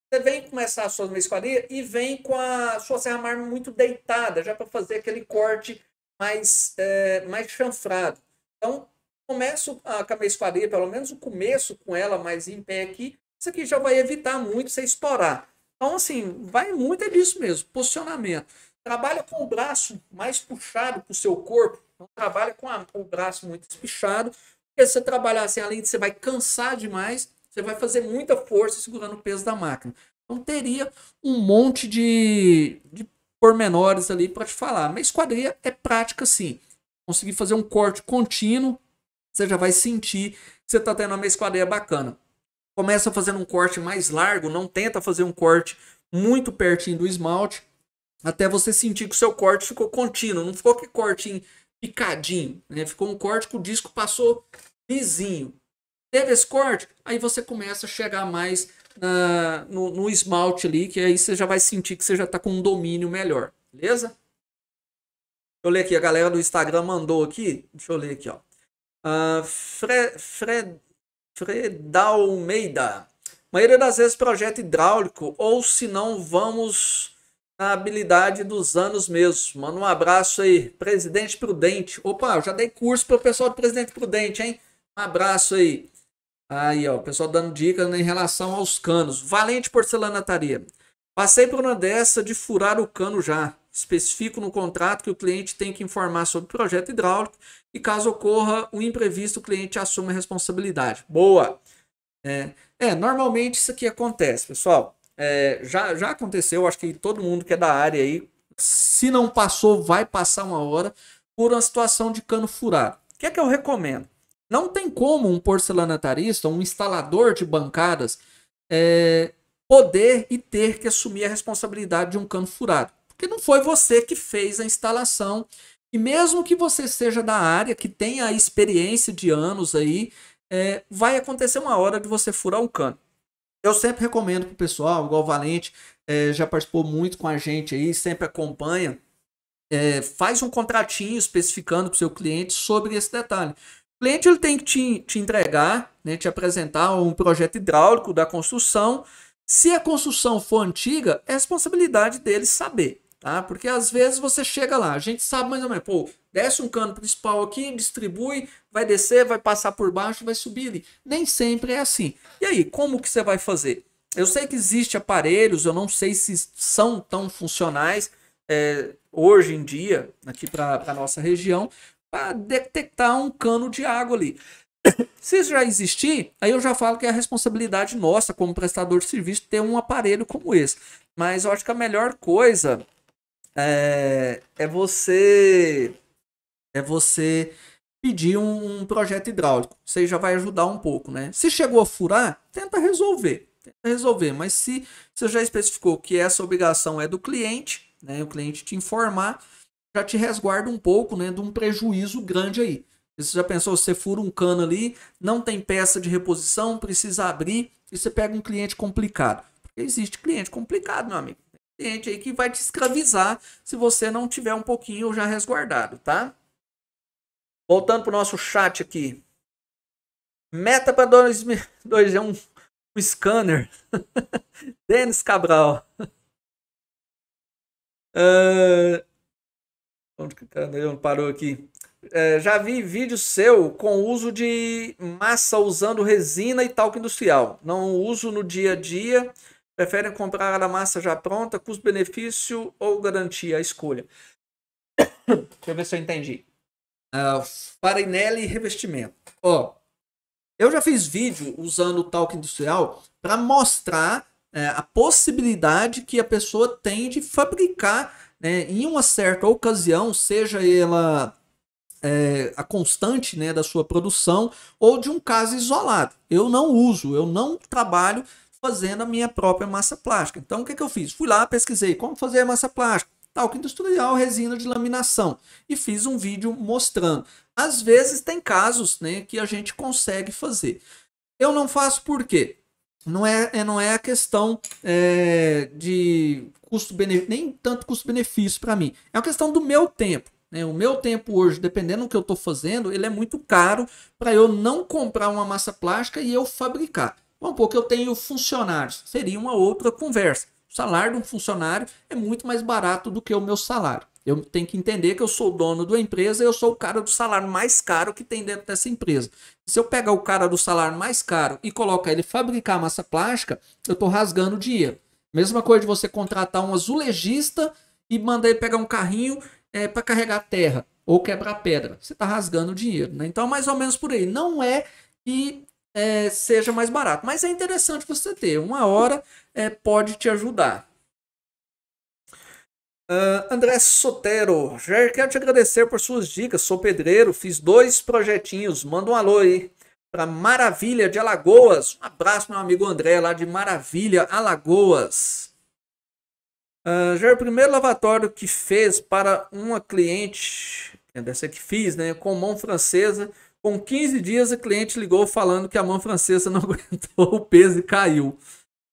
Você vem começar a sua esquadria e vem com a sua serra marma muito deitada, já para fazer aquele corte mais, é, mais chanfrado. Então, começo a, com a minha pelo menos o começo com ela mais em pé aqui, isso aqui já vai evitar muito você estourar. Então, assim, vai muito é disso mesmo, posicionamento. Trabalha com o braço mais puxado para o seu corpo, não trabalha com, a, com o braço muito espichado, porque se você trabalhar assim, além de você vai cansar demais, você vai fazer muita força segurando o peso da máquina. Então teria um monte de, de pormenores ali para te falar. Mas esquadria é prática sim. Conseguir fazer um corte contínuo, você já vai sentir que você está tendo uma mesquadeia bacana. Começa fazendo um corte mais largo, não tenta fazer um corte muito pertinho do esmalte, até você sentir que o seu corte ficou contínuo, não ficou que corte picadinho, né? Ficou um corte que o disco passou lisinho. Teve esse corte, aí você começa a chegar mais na, ah, no, no, esmalte ali, que aí você já vai sentir que você já está com um domínio melhor, beleza? Deixa eu ler aqui, a galera do Instagram mandou aqui, deixa eu ler aqui, ó. Uh, Fre Fre Fredalmeida. Maioria das vezes projeto hidráulico, ou se não, vamos na habilidade dos anos mesmo. Manda um abraço aí, Presidente Prudente. Opa, eu já dei curso para o pessoal do Presidente Prudente, hein? Um abraço aí. Aí, ó, o pessoal dando dicas né, em relação aos canos. Valente porcelanataria. Passei por uma dessa de furar o cano já especifico no contrato que o cliente tem que informar sobre o projeto hidráulico e caso ocorra um imprevisto, o cliente assume a responsabilidade. Boa! É, é normalmente isso aqui acontece, pessoal. É, já, já aconteceu, acho que todo mundo que é da área aí, se não passou, vai passar uma hora por uma situação de cano furado. O que é que eu recomendo? Não tem como um porcelanatarista, um instalador de bancadas, é, poder e ter que assumir a responsabilidade de um cano furado. Porque não foi você que fez a instalação. E mesmo que você seja da área, que tenha a experiência de anos aí, é, vai acontecer uma hora de você furar um cano. Eu sempre recomendo pro pessoal, igual o Valente é, já participou muito com a gente aí, sempre acompanha. É, faz um contratinho especificando para o seu cliente sobre esse detalhe. O cliente ele tem que te, te entregar, né, te apresentar um projeto hidráulico da construção. Se a construção for antiga, é responsabilidade dele saber tá? Porque às vezes você chega lá, a gente sabe mais ou menos, pô, desce um cano principal aqui, distribui, vai descer, vai passar por baixo, vai subir ali. Nem sempre é assim. E aí, como que você vai fazer? Eu sei que existe aparelhos, eu não sei se são tão funcionais é, hoje em dia, aqui para a nossa região, para detectar um cano de água ali. [COUGHS] Se já existir, aí eu já falo que é a responsabilidade nossa, como prestador de serviço, ter um aparelho como esse. Mas eu acho que a melhor coisa é, é você é você pedir um, um, projeto hidráulico. Você já vai ajudar um pouco, né? Se chegou a furar, tenta resolver. Tenta resolver. Mas se você já especificou que essa obrigação é do cliente, né? O cliente te informar, já te resguarda um pouco, né? De um prejuízo grande aí. Você já pensou, você fura um cano ali, não tem peça de reposição, precisa abrir, e você pega um cliente complicado. Porque existe cliente complicado, meu amigo cliente aí que vai te escravizar se você não tiver um pouquinho já resguardado, tá? Voltando pro nosso chat aqui. Meta para 2002 é um, um scanner. [LAUGHS] Denis Cabral. Uh, [LAUGHS] onde que o cara parou aqui? Uh, já vi vídeo seu com uso de massa usando resina e talco industrial. Não uso no dia a dia, Preferem comprar a massa já pronta, custo-benefício ou garantia? A escolha. Deixa eu ver se eu entendi. Uh, farinelli e revestimento. Ó, oh, eu já fiz vídeo usando o talco industrial para mostrar é, a possibilidade que a pessoa tem de fabricar né, em uma certa ocasião, seja ela é, a constante né, da sua produção ou de um caso isolado. Eu não uso, eu não trabalho fazendo a minha própria massa plástica. Então, o que, que eu fiz? Fui lá, pesquisei como fazer a massa plástica, talco industrial, resina de laminação, e fiz um vídeo mostrando. Às vezes tem casos né, que a gente consegue fazer. Eu não faço por quê? Não é, é não é a questão é, de custo nem tanto custo-benefício para mim. É uma questão do meu tempo. Né? O meu tempo hoje, dependendo do que eu estou fazendo, ele é muito caro para eu não comprar uma massa plástica e eu fabricar. Vamos pouco eu tenho funcionários, seria uma outra conversa. O salário de um funcionário é muito mais barato do que o meu salário. Eu tenho que entender que eu sou o dono da empresa e eu sou o cara do salário mais caro que tem dentro dessa empresa. Se eu pegar o cara do salário mais caro e colocar ele fabricar massa plástica, eu estou rasgando dinheiro. Mesma coisa de você contratar um azulejista e mandar ele pegar um carrinho é, eh, para carregar terra ou quebrar pedra. Você está rasgando dinheiro. Né? Então, é mais ou menos por aí. Não é que é, seja mais barato. Mas é interessante você ter. Uma hora é, pode te ajudar. Uh, André Sotero, Jair, quero te agradecer por suas dicas. Sou pedreiro, fiz dois projetinhos. Manda um alô aí para Maravilha de Alagoas. Um abraço, meu amigo André, lá de Maravilha, Alagoas. Uh, Jair, o primeiro lavatório que fez para uma cliente, dessa que fiz, né, com mão francesa, com 15 dias, a cliente ligou falando que a mão francesa não [LAUGHS] aguentou o peso e caiu.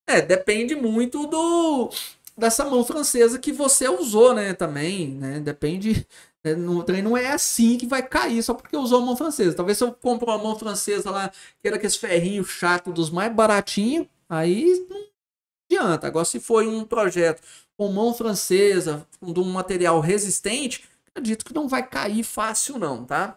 É, depende muito do dessa mão francesa que você usou, né? Também, né? Depende. Né, no treino não é assim que vai cair só porque usou a mão francesa. Talvez se eu compro uma mão francesa lá, que era aquele ferrinho chato dos mais baratinhos, aí não adianta. Agora, se foi um projeto com mão francesa, de um material resistente, acredito que não vai cair fácil, não, tá?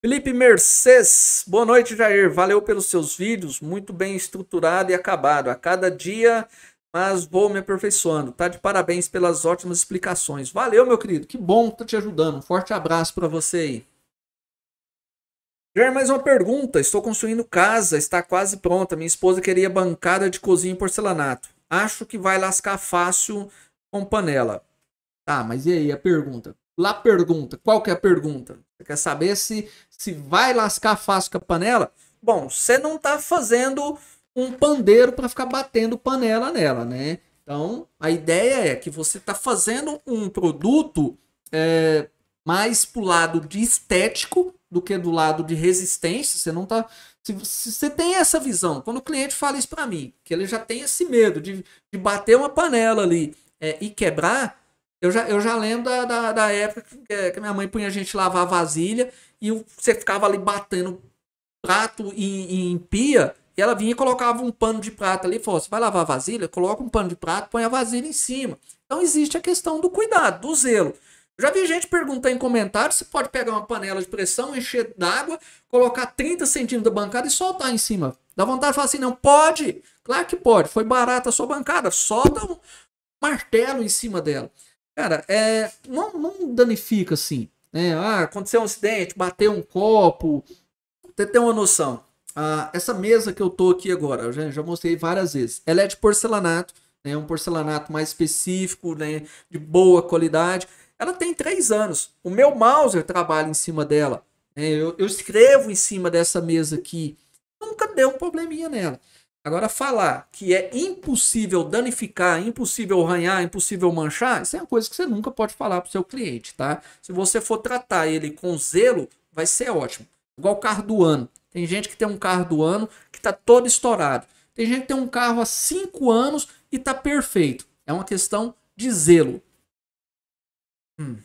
Felipe Mercedes, boa noite, Jair. Valeu pelos seus vídeos, muito bem estruturado e acabado. A cada dia, mas vou me aperfeiçoando. Tá de parabéns pelas ótimas explicações. Valeu, meu querido. Que bom que tá te ajudando. Um forte abraço para você aí. Jair, mais uma pergunta. Estou construindo casa, está quase pronta. Minha esposa queria bancada de cozinha e porcelanato. Acho que vai lascar fácil com panela. Tá, mas e aí a pergunta? Lá pergunta, qual que é a pergunta? Você quer saber se se vai lascar fácil com a panela, bom, você não está fazendo um pandeiro para ficar batendo panela nela, né? Então, a ideia é que você está fazendo um produto é, mais pro lado de estético do que do lado de resistência. Você não tá. Se, se você tem essa visão, quando o cliente fala isso para mim, que ele já tem esse medo de, de bater uma panela ali é, e quebrar, eu já, eu já lembro da, da, da época que, que minha mãe punha a gente lavar a vasilha e você ficava ali batendo prato em, em pia, e ela vinha e colocava um pano de prato ali, falou: você assim, vai lavar a vasilha, coloca um pano de prato, põe a vasilha em cima. Então existe a questão do cuidado, do zelo. Já vi gente perguntar em comentários se pode pegar uma panela de pressão, encher d'água, colocar 30 centímetros da bancada e soltar em cima. Dá vontade de falar assim, não, pode? Claro que pode, foi barata a sua bancada, solta um martelo em cima dela. Cara, é, não, não danifica assim. Né? Ah, aconteceu um acidente, bateu um copo. Você tem uma noção. Ah, essa mesa que eu tô aqui agora, eu já, já mostrei várias vezes. Ela é de porcelanato, né? um porcelanato mais específico, né? de boa qualidade. Ela tem três anos. O meu mouse trabalha em cima dela. Né? Eu, eu escrevo em cima dessa mesa aqui. Nunca deu um probleminha nela. Agora, falar que é impossível danificar, impossível arranhar, impossível manchar, isso é uma coisa que você nunca pode falar para o seu cliente, tá? Se você for tratar ele com zelo, vai ser ótimo. Igual o carro do ano. Tem gente que tem um carro do ano que está todo estourado. Tem gente que tem um carro há cinco anos e está perfeito. É uma questão de zelo. Hum.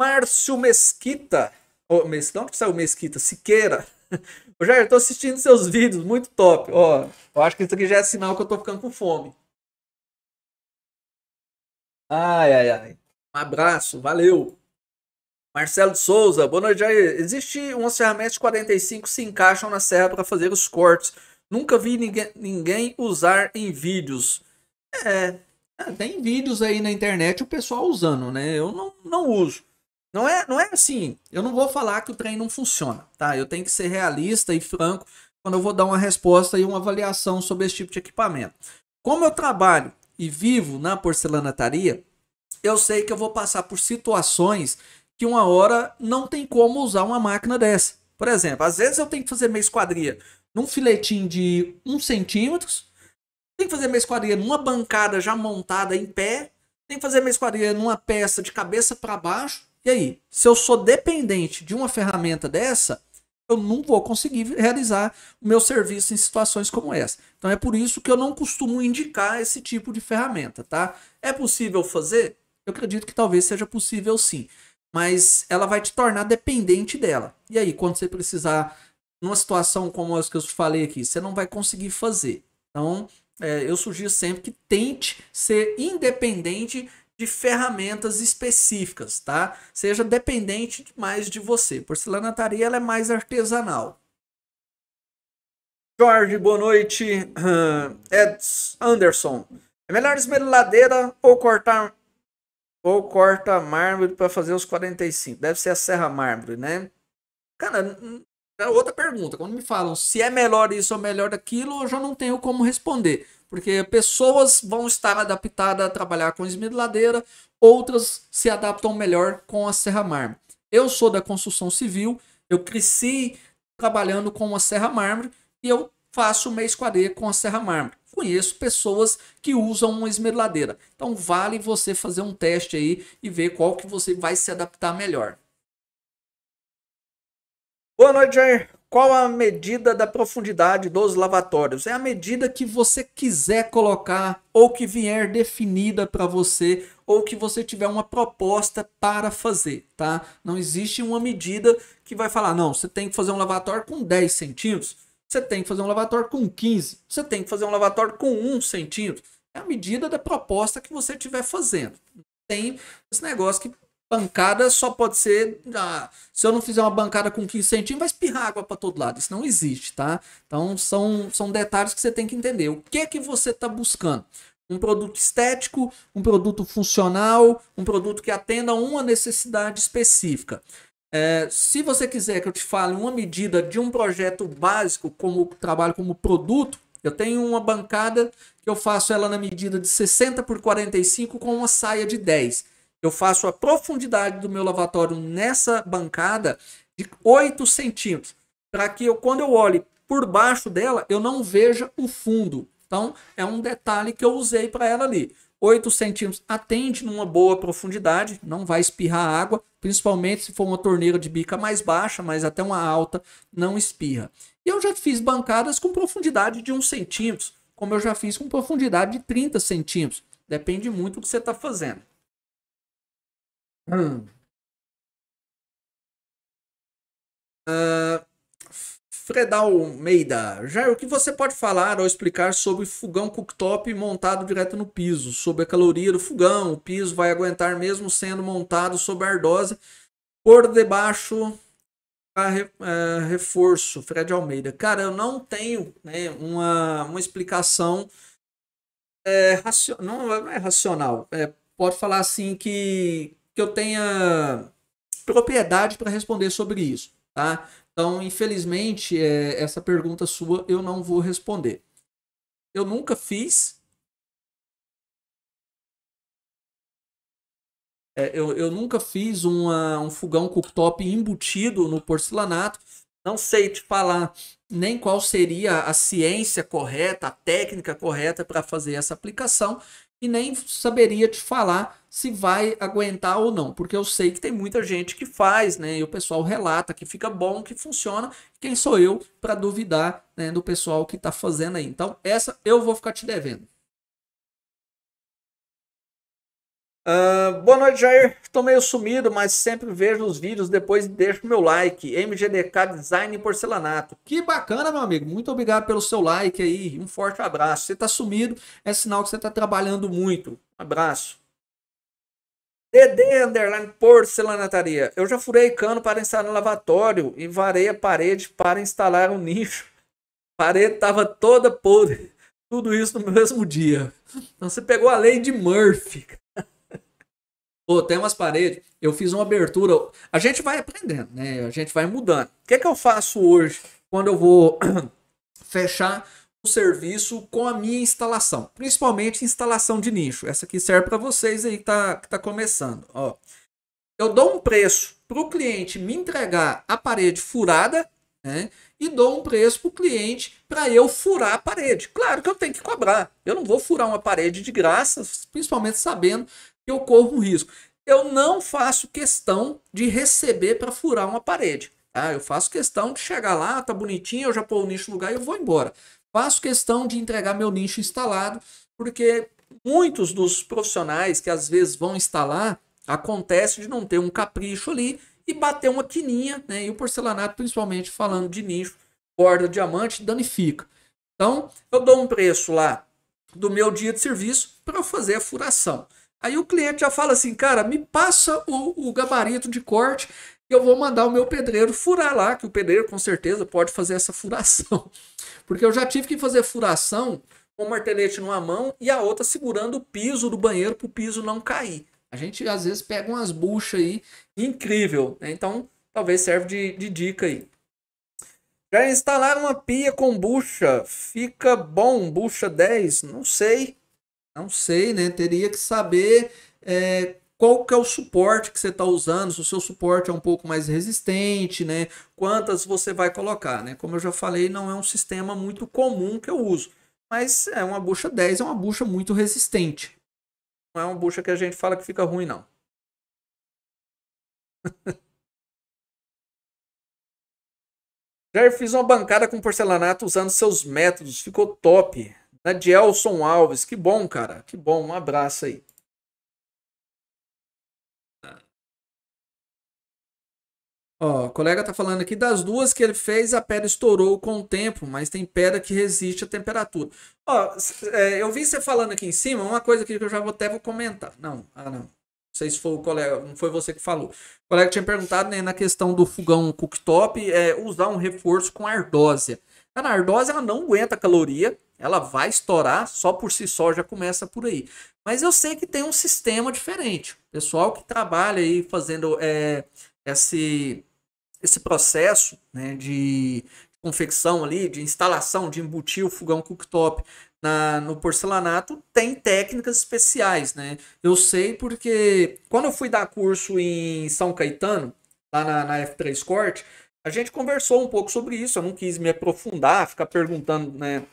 Márcio Mesquita. Oh, não, que saiu Mesquita, Siqueira. [LAUGHS] Ô Jair, tô assistindo seus vídeos, muito top. Ó, eu acho que isso aqui já é sinal que eu tô ficando com fome. Ai, ai, ai. Um abraço, valeu. Marcelo de Souza, boa noite, Jair. Existe umas ferramentas de 45 que se encaixam na serra para fazer os cortes. Nunca vi ninguém, ninguém usar em vídeos. É, é, tem vídeos aí na internet o pessoal usando, né? Eu não, não uso. Não é, não é assim. Eu não vou falar que o trem não funciona, tá? Eu tenho que ser realista e franco quando eu vou dar uma resposta e uma avaliação sobre esse tipo de equipamento. Como eu trabalho e vivo na porcelanataria, eu sei que eu vou passar por situações que uma hora não tem como usar uma máquina dessa. Por exemplo, às vezes eu tenho que fazer meia esquadria num filetinho de 1 centímetro, tenho que fazer meia esquadria numa bancada já montada em pé, tenho que fazer meia esquadria numa peça de cabeça para baixo, e aí, se eu sou dependente de uma ferramenta dessa, eu não vou conseguir realizar o meu serviço em situações como essa. Então é por isso que eu não costumo indicar esse tipo de ferramenta, tá? É possível fazer? Eu acredito que talvez seja possível sim, mas ela vai te tornar dependente dela. E aí, quando você precisar, numa situação como as que eu falei aqui, você não vai conseguir fazer. Então, é, eu sugiro sempre que tente ser independente de ferramentas específicas, tá? Seja dependente mais de você. Porcelanataria ela é mais artesanal. Jorge, boa noite. Uh, [CLEARS THROAT] Anderson. É melhor esmeladeira ou cortar ou corta mármore para fazer os 45? Deve ser a serra mármore, né? Cara, é outra pergunta. Quando me falam se é melhor isso ou melhor aquilo, eu já não tenho como responder. Porque pessoas vão estar adaptadas a trabalhar com esmeriladeira, outras se adaptam melhor com a serra mármore. Eu sou da construção civil, eu cresci trabalhando com a serra mármore e eu faço meia esquadria com a serra mármore. Conheço pessoas que usam uma esmerladeira. Então vale você fazer um teste aí e ver qual que você vai se adaptar melhor. Boa noite, Jair. Qual a medida da profundidade dos lavatórios? É a medida que você quiser colocar ou que vier definida para você ou que você tiver uma proposta para fazer, tá? Não existe uma medida que vai falar, não, você tem que fazer um lavatório com 10 centímetros, você tem que fazer um lavatório com 15, você tem que fazer um lavatório com 1 centímetro. É a medida da proposta que você estiver fazendo. Tem esse negócio que Bancada só pode ser. Ah, se eu não fizer uma bancada com 15 centímetros, vai espirrar água para todo lado. Isso não existe, tá? Então são, são detalhes que você tem que entender. O que é que você está buscando? Um produto estético, um produto funcional, um produto que atenda a uma necessidade específica. É, se você quiser que eu te fale uma medida de um projeto básico, como trabalho como produto, eu tenho uma bancada que eu faço ela na medida de 60 por 45 com uma saia de 10. Eu faço a profundidade do meu lavatório nessa bancada de 8 centímetros, para que eu, quando eu olhe por baixo dela, eu não veja o fundo. Então, é um detalhe que eu usei para ela ali. 8 centímetros atende numa boa profundidade, não vai espirrar água, principalmente se for uma torneira de bica mais baixa, mas até uma alta, não espirra. E eu já fiz bancadas com profundidade de 1 centímetro, como eu já fiz com profundidade de 30 centímetros. Depende muito do que você está fazendo. Hum. Ah, Fred Almeida, Fredal Meida, Jair, o que você pode falar ou explicar sobre fogão cooktop montado direto no piso? Sobre a caloria do fogão, o piso vai aguentar mesmo sendo montado sob a ardose por debaixo a reforço, Fred Almeida. Cara, eu não tenho né, uma, uma explicação é, não, não é racional. É, pode falar assim que que eu tenha propriedade para responder sobre isso, tá? Então, infelizmente, é, essa pergunta sua eu não vou responder. Eu nunca fiz. É, eu, eu nunca fiz uma, um fogão cooktop embutido no porcelanato. Não sei te falar nem qual seria a ciência correta, a técnica correta para fazer essa aplicação, e nem saberia te falar se vai aguentar ou não, porque eu sei que tem muita gente que faz, né? E o pessoal relata que fica bom, que funciona. Quem sou eu para duvidar né, do pessoal que está fazendo aí? Então, essa eu vou ficar te devendo. Uh, boa noite, Jair. Tô meio sumido, mas sempre vejo os vídeos depois e deixo meu like. MGDK Design Porcelanato. Que bacana, meu amigo. Muito obrigado pelo seu like aí. Um forte abraço. Você tá sumido, é sinal que você tá trabalhando muito. Abraço. DD Underline Porcelanataria. Eu já furei cano para instalar um lavatório e varei a parede para instalar um nicho. A parede estava toda podre. Tudo isso no mesmo dia. Então você pegou a lei de Murphy. Pô, tem umas paredes. Eu fiz uma abertura. A gente vai aprendendo, né? A gente vai mudando. O que, é que eu faço hoje quando eu vou [CLEARS THROAT] fechar o serviço com a minha instalação, principalmente instalação de nicho. Essa aqui serve para vocês aí que está tá começando. Ó. Eu dou um preço para o cliente me entregar a parede furada né, e dou um preço para o cliente para eu furar a parede. Claro que eu tenho que cobrar. Eu não vou furar uma parede de graça, principalmente sabendo que eu corro um risco. Eu não faço questão de receber para furar uma parede. Ah, eu faço questão de chegar lá, tá bonitinho, eu já pôr o nicho no lugar e eu vou embora faço questão de entregar meu nicho instalado, porque muitos dos profissionais que às vezes vão instalar, acontece de não ter um capricho ali e bater uma quininha, né? E o porcelanato, principalmente falando de nicho, borda diamante, danifica. Então, eu dou um preço lá do meu dia de serviço para fazer a furação. Aí o cliente já fala assim, cara, me passa o, o gabarito de corte eu vou mandar o meu pedreiro furar lá, que o pedreiro com certeza pode fazer essa furação. [LAUGHS] Porque eu já tive que fazer furação com o martelete numa mão e a outra segurando o piso do banheiro para o piso não cair. A gente às vezes pega umas buchas aí incrível, né? Então talvez serve de, de dica aí. Já instalar uma pia com bucha fica bom? Bucha 10? Não sei. Não sei, né? Teria que saber é, qual que é o suporte que você está usando, se o seu suporte é um pouco mais resistente, né? Quantas você vai colocar, né? Como eu já falei, não é um sistema muito comum que eu uso, mas é uma bucha 10 é uma bucha muito resistente. Não é uma bucha que a gente fala que fica ruim não. [LAUGHS] já fiz uma bancada com porcelanato usando seus métodos, ficou top. Na Alves, que bom, cara, que bom, um abraço aí. Ó, o colega tá falando aqui das duas que ele fez, a pedra estourou com o tempo, mas tem pedra que resiste à temperatura. Ó, é, eu vi você falando aqui em cima uma coisa que eu já vou até vou comentar. Não, ah não. Não sei se foi o colega, não foi você que falou. O colega tinha perguntado né, na questão do fogão cooktop, é, usar um reforço com ardósia. A ardósia ela não aguenta caloria, ela vai estourar, só por si só já começa por aí. Mas eu sei que tem um sistema diferente. Pessoal que trabalha aí fazendo é, esse esse processo né, de confecção ali, de instalação, de embutir o fogão cooktop na, no porcelanato, tem técnicas especiais, né? Eu sei porque quando eu fui dar curso em São Caetano, lá na, na F3 Corte, a gente conversou um pouco sobre isso, eu não quis me aprofundar, ficar perguntando, né,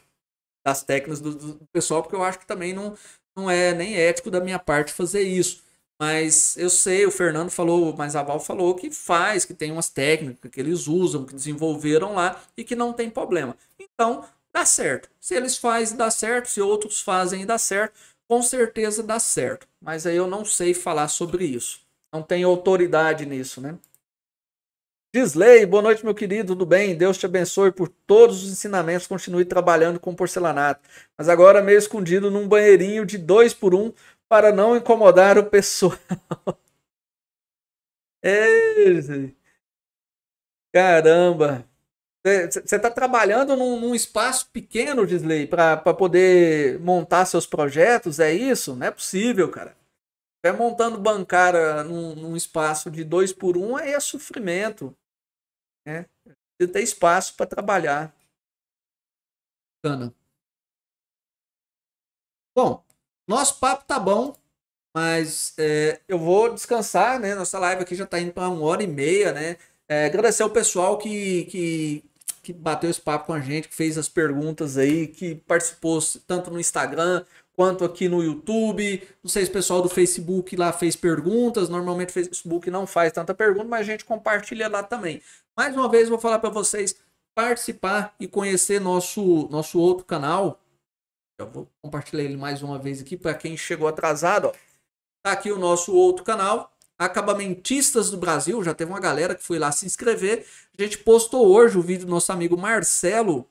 das técnicas do, do pessoal, porque eu acho que também não, não é nem ético da minha parte fazer isso. Mas eu sei, o Fernando falou, mas a Val falou que faz, que tem umas técnicas que eles usam, que desenvolveram lá e que não tem problema. Então, dá certo. Se eles fazem, dá certo. Se outros fazem, dá certo. Com certeza dá certo. Mas aí eu não sei falar sobre isso. Não tenho autoridade nisso, né? Disley, boa noite, meu querido, tudo bem? Deus te abençoe por todos os ensinamentos. Continue trabalhando com porcelanato. Mas agora meio escondido num banheirinho de dois por um, para não incomodar o pessoal. [LAUGHS] é, caramba. Você está trabalhando num, num, espaço pequeno, Disley, para poder montar seus projetos? É isso? Não é possível, cara. Vai montando bancada num, num, espaço de dois por um, aí é sofrimento. Né? Você tem espaço para trabalhar. Bacana. Bom, nosso papo tá bom, mas é, eu vou descansar, né? Nossa live aqui já tá indo para uma hora e meia, né? É, agradecer ao pessoal que, que, que bateu esse papo com a gente, que fez as perguntas aí, que participou tanto no Instagram quanto aqui no YouTube. Não sei se o pessoal do Facebook lá fez perguntas. Normalmente o Facebook não faz tanta pergunta, mas a gente compartilha lá também. Mais uma vez, vou falar para vocês participar e conhecer nosso, nosso outro canal, já vou compartilhar ele mais uma vez aqui para quem chegou atrasado. Ó. Tá aqui o nosso outro canal, Acabamentistas do Brasil. Já teve uma galera que foi lá se inscrever. A gente postou hoje o vídeo do nosso amigo Marcelo,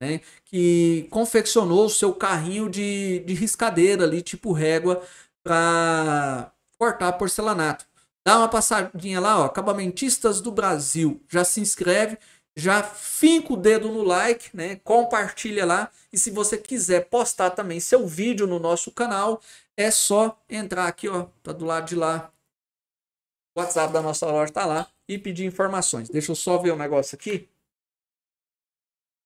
né, que confeccionou o seu carrinho de, de riscadeira ali, tipo régua, para cortar porcelanato. Dá uma passadinha lá, ó, Acabamentistas do Brasil. Já se inscreve já finca o dedo no like, né? Compartilha lá e se você quiser postar também seu vídeo no nosso canal, é só entrar aqui, ó, tá do lado de lá. O WhatsApp da nossa loja tá lá e pedir informações. Deixa eu só ver o um negócio aqui.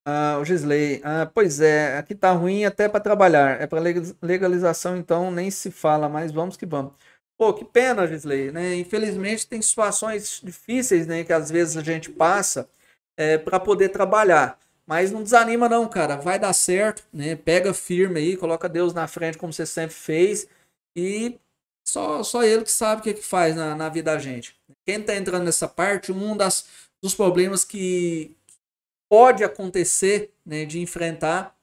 Ah, o Gisley, ah, pois é, aqui tá ruim até para trabalhar. É para legalização, então nem se fala, mas vamos que vamos. Pô, que pena, Gisley, né? Infelizmente tem situações difíceis, né, que às vezes a gente passa é, para poder trabalhar. Mas não desanima não, cara. Vai dar certo, né? Pega firme aí, coloca Deus na frente como você sempre fez e só só ele que sabe o que, é que faz na, na vida da gente. Quem tá entrando nessa parte, um das, dos problemas que pode acontecer, né, de enfrentar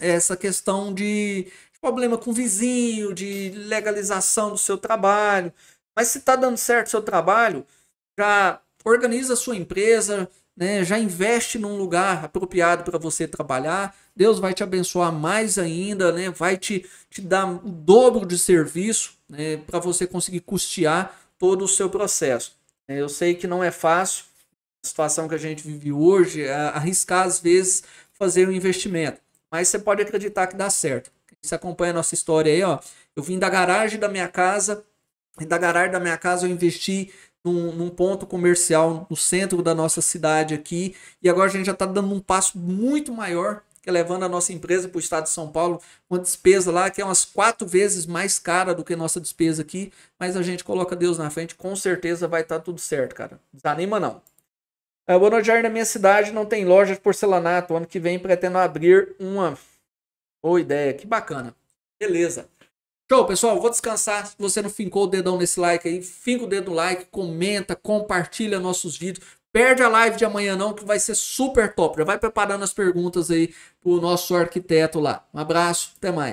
é essa questão de problema com vizinho, de legalização do seu trabalho. Mas se tá dando certo o seu trabalho, já organiza a sua empresa, né? Já investe num lugar apropriado para você trabalhar. Deus vai te abençoar mais ainda, né? Vai te, te dar o dobro de serviço né? para você conseguir custear todo o seu processo. É, eu sei que não é fácil a situação que a gente vive hoje, é arriscar às vezes fazer um investimento, mas você pode acreditar que dá certo. Você acompanha a nossa história aí, ó. Eu vim da garagem da minha casa, e da garagem da minha casa eu investi num, num, ponto comercial no centro da nossa cidade aqui. E agora a gente já está dando um passo muito maior, que é levando a nossa empresa para o estado de São Paulo, uma despesa lá que é umas quatro vezes mais cara do que nossa despesa aqui. Mas a gente coloca Deus na frente, com certeza vai estar tá tudo certo, cara. Desanima não. Uh, boa noite, na minha cidade não tem loja de porcelanato. O ano que vem pretendo abrir uma. Boa ideia, que bacana. Beleza. Show, então, pessoal. Vou descansar. Se você não fincou o dedão nesse like aí, finca o dedo no like, comenta, compartilha nossos vídeos. Perde a live de amanhã não, que vai ser super top. Já vai preparando as perguntas aí pro nosso arquiteto lá. Um abraço, até mais.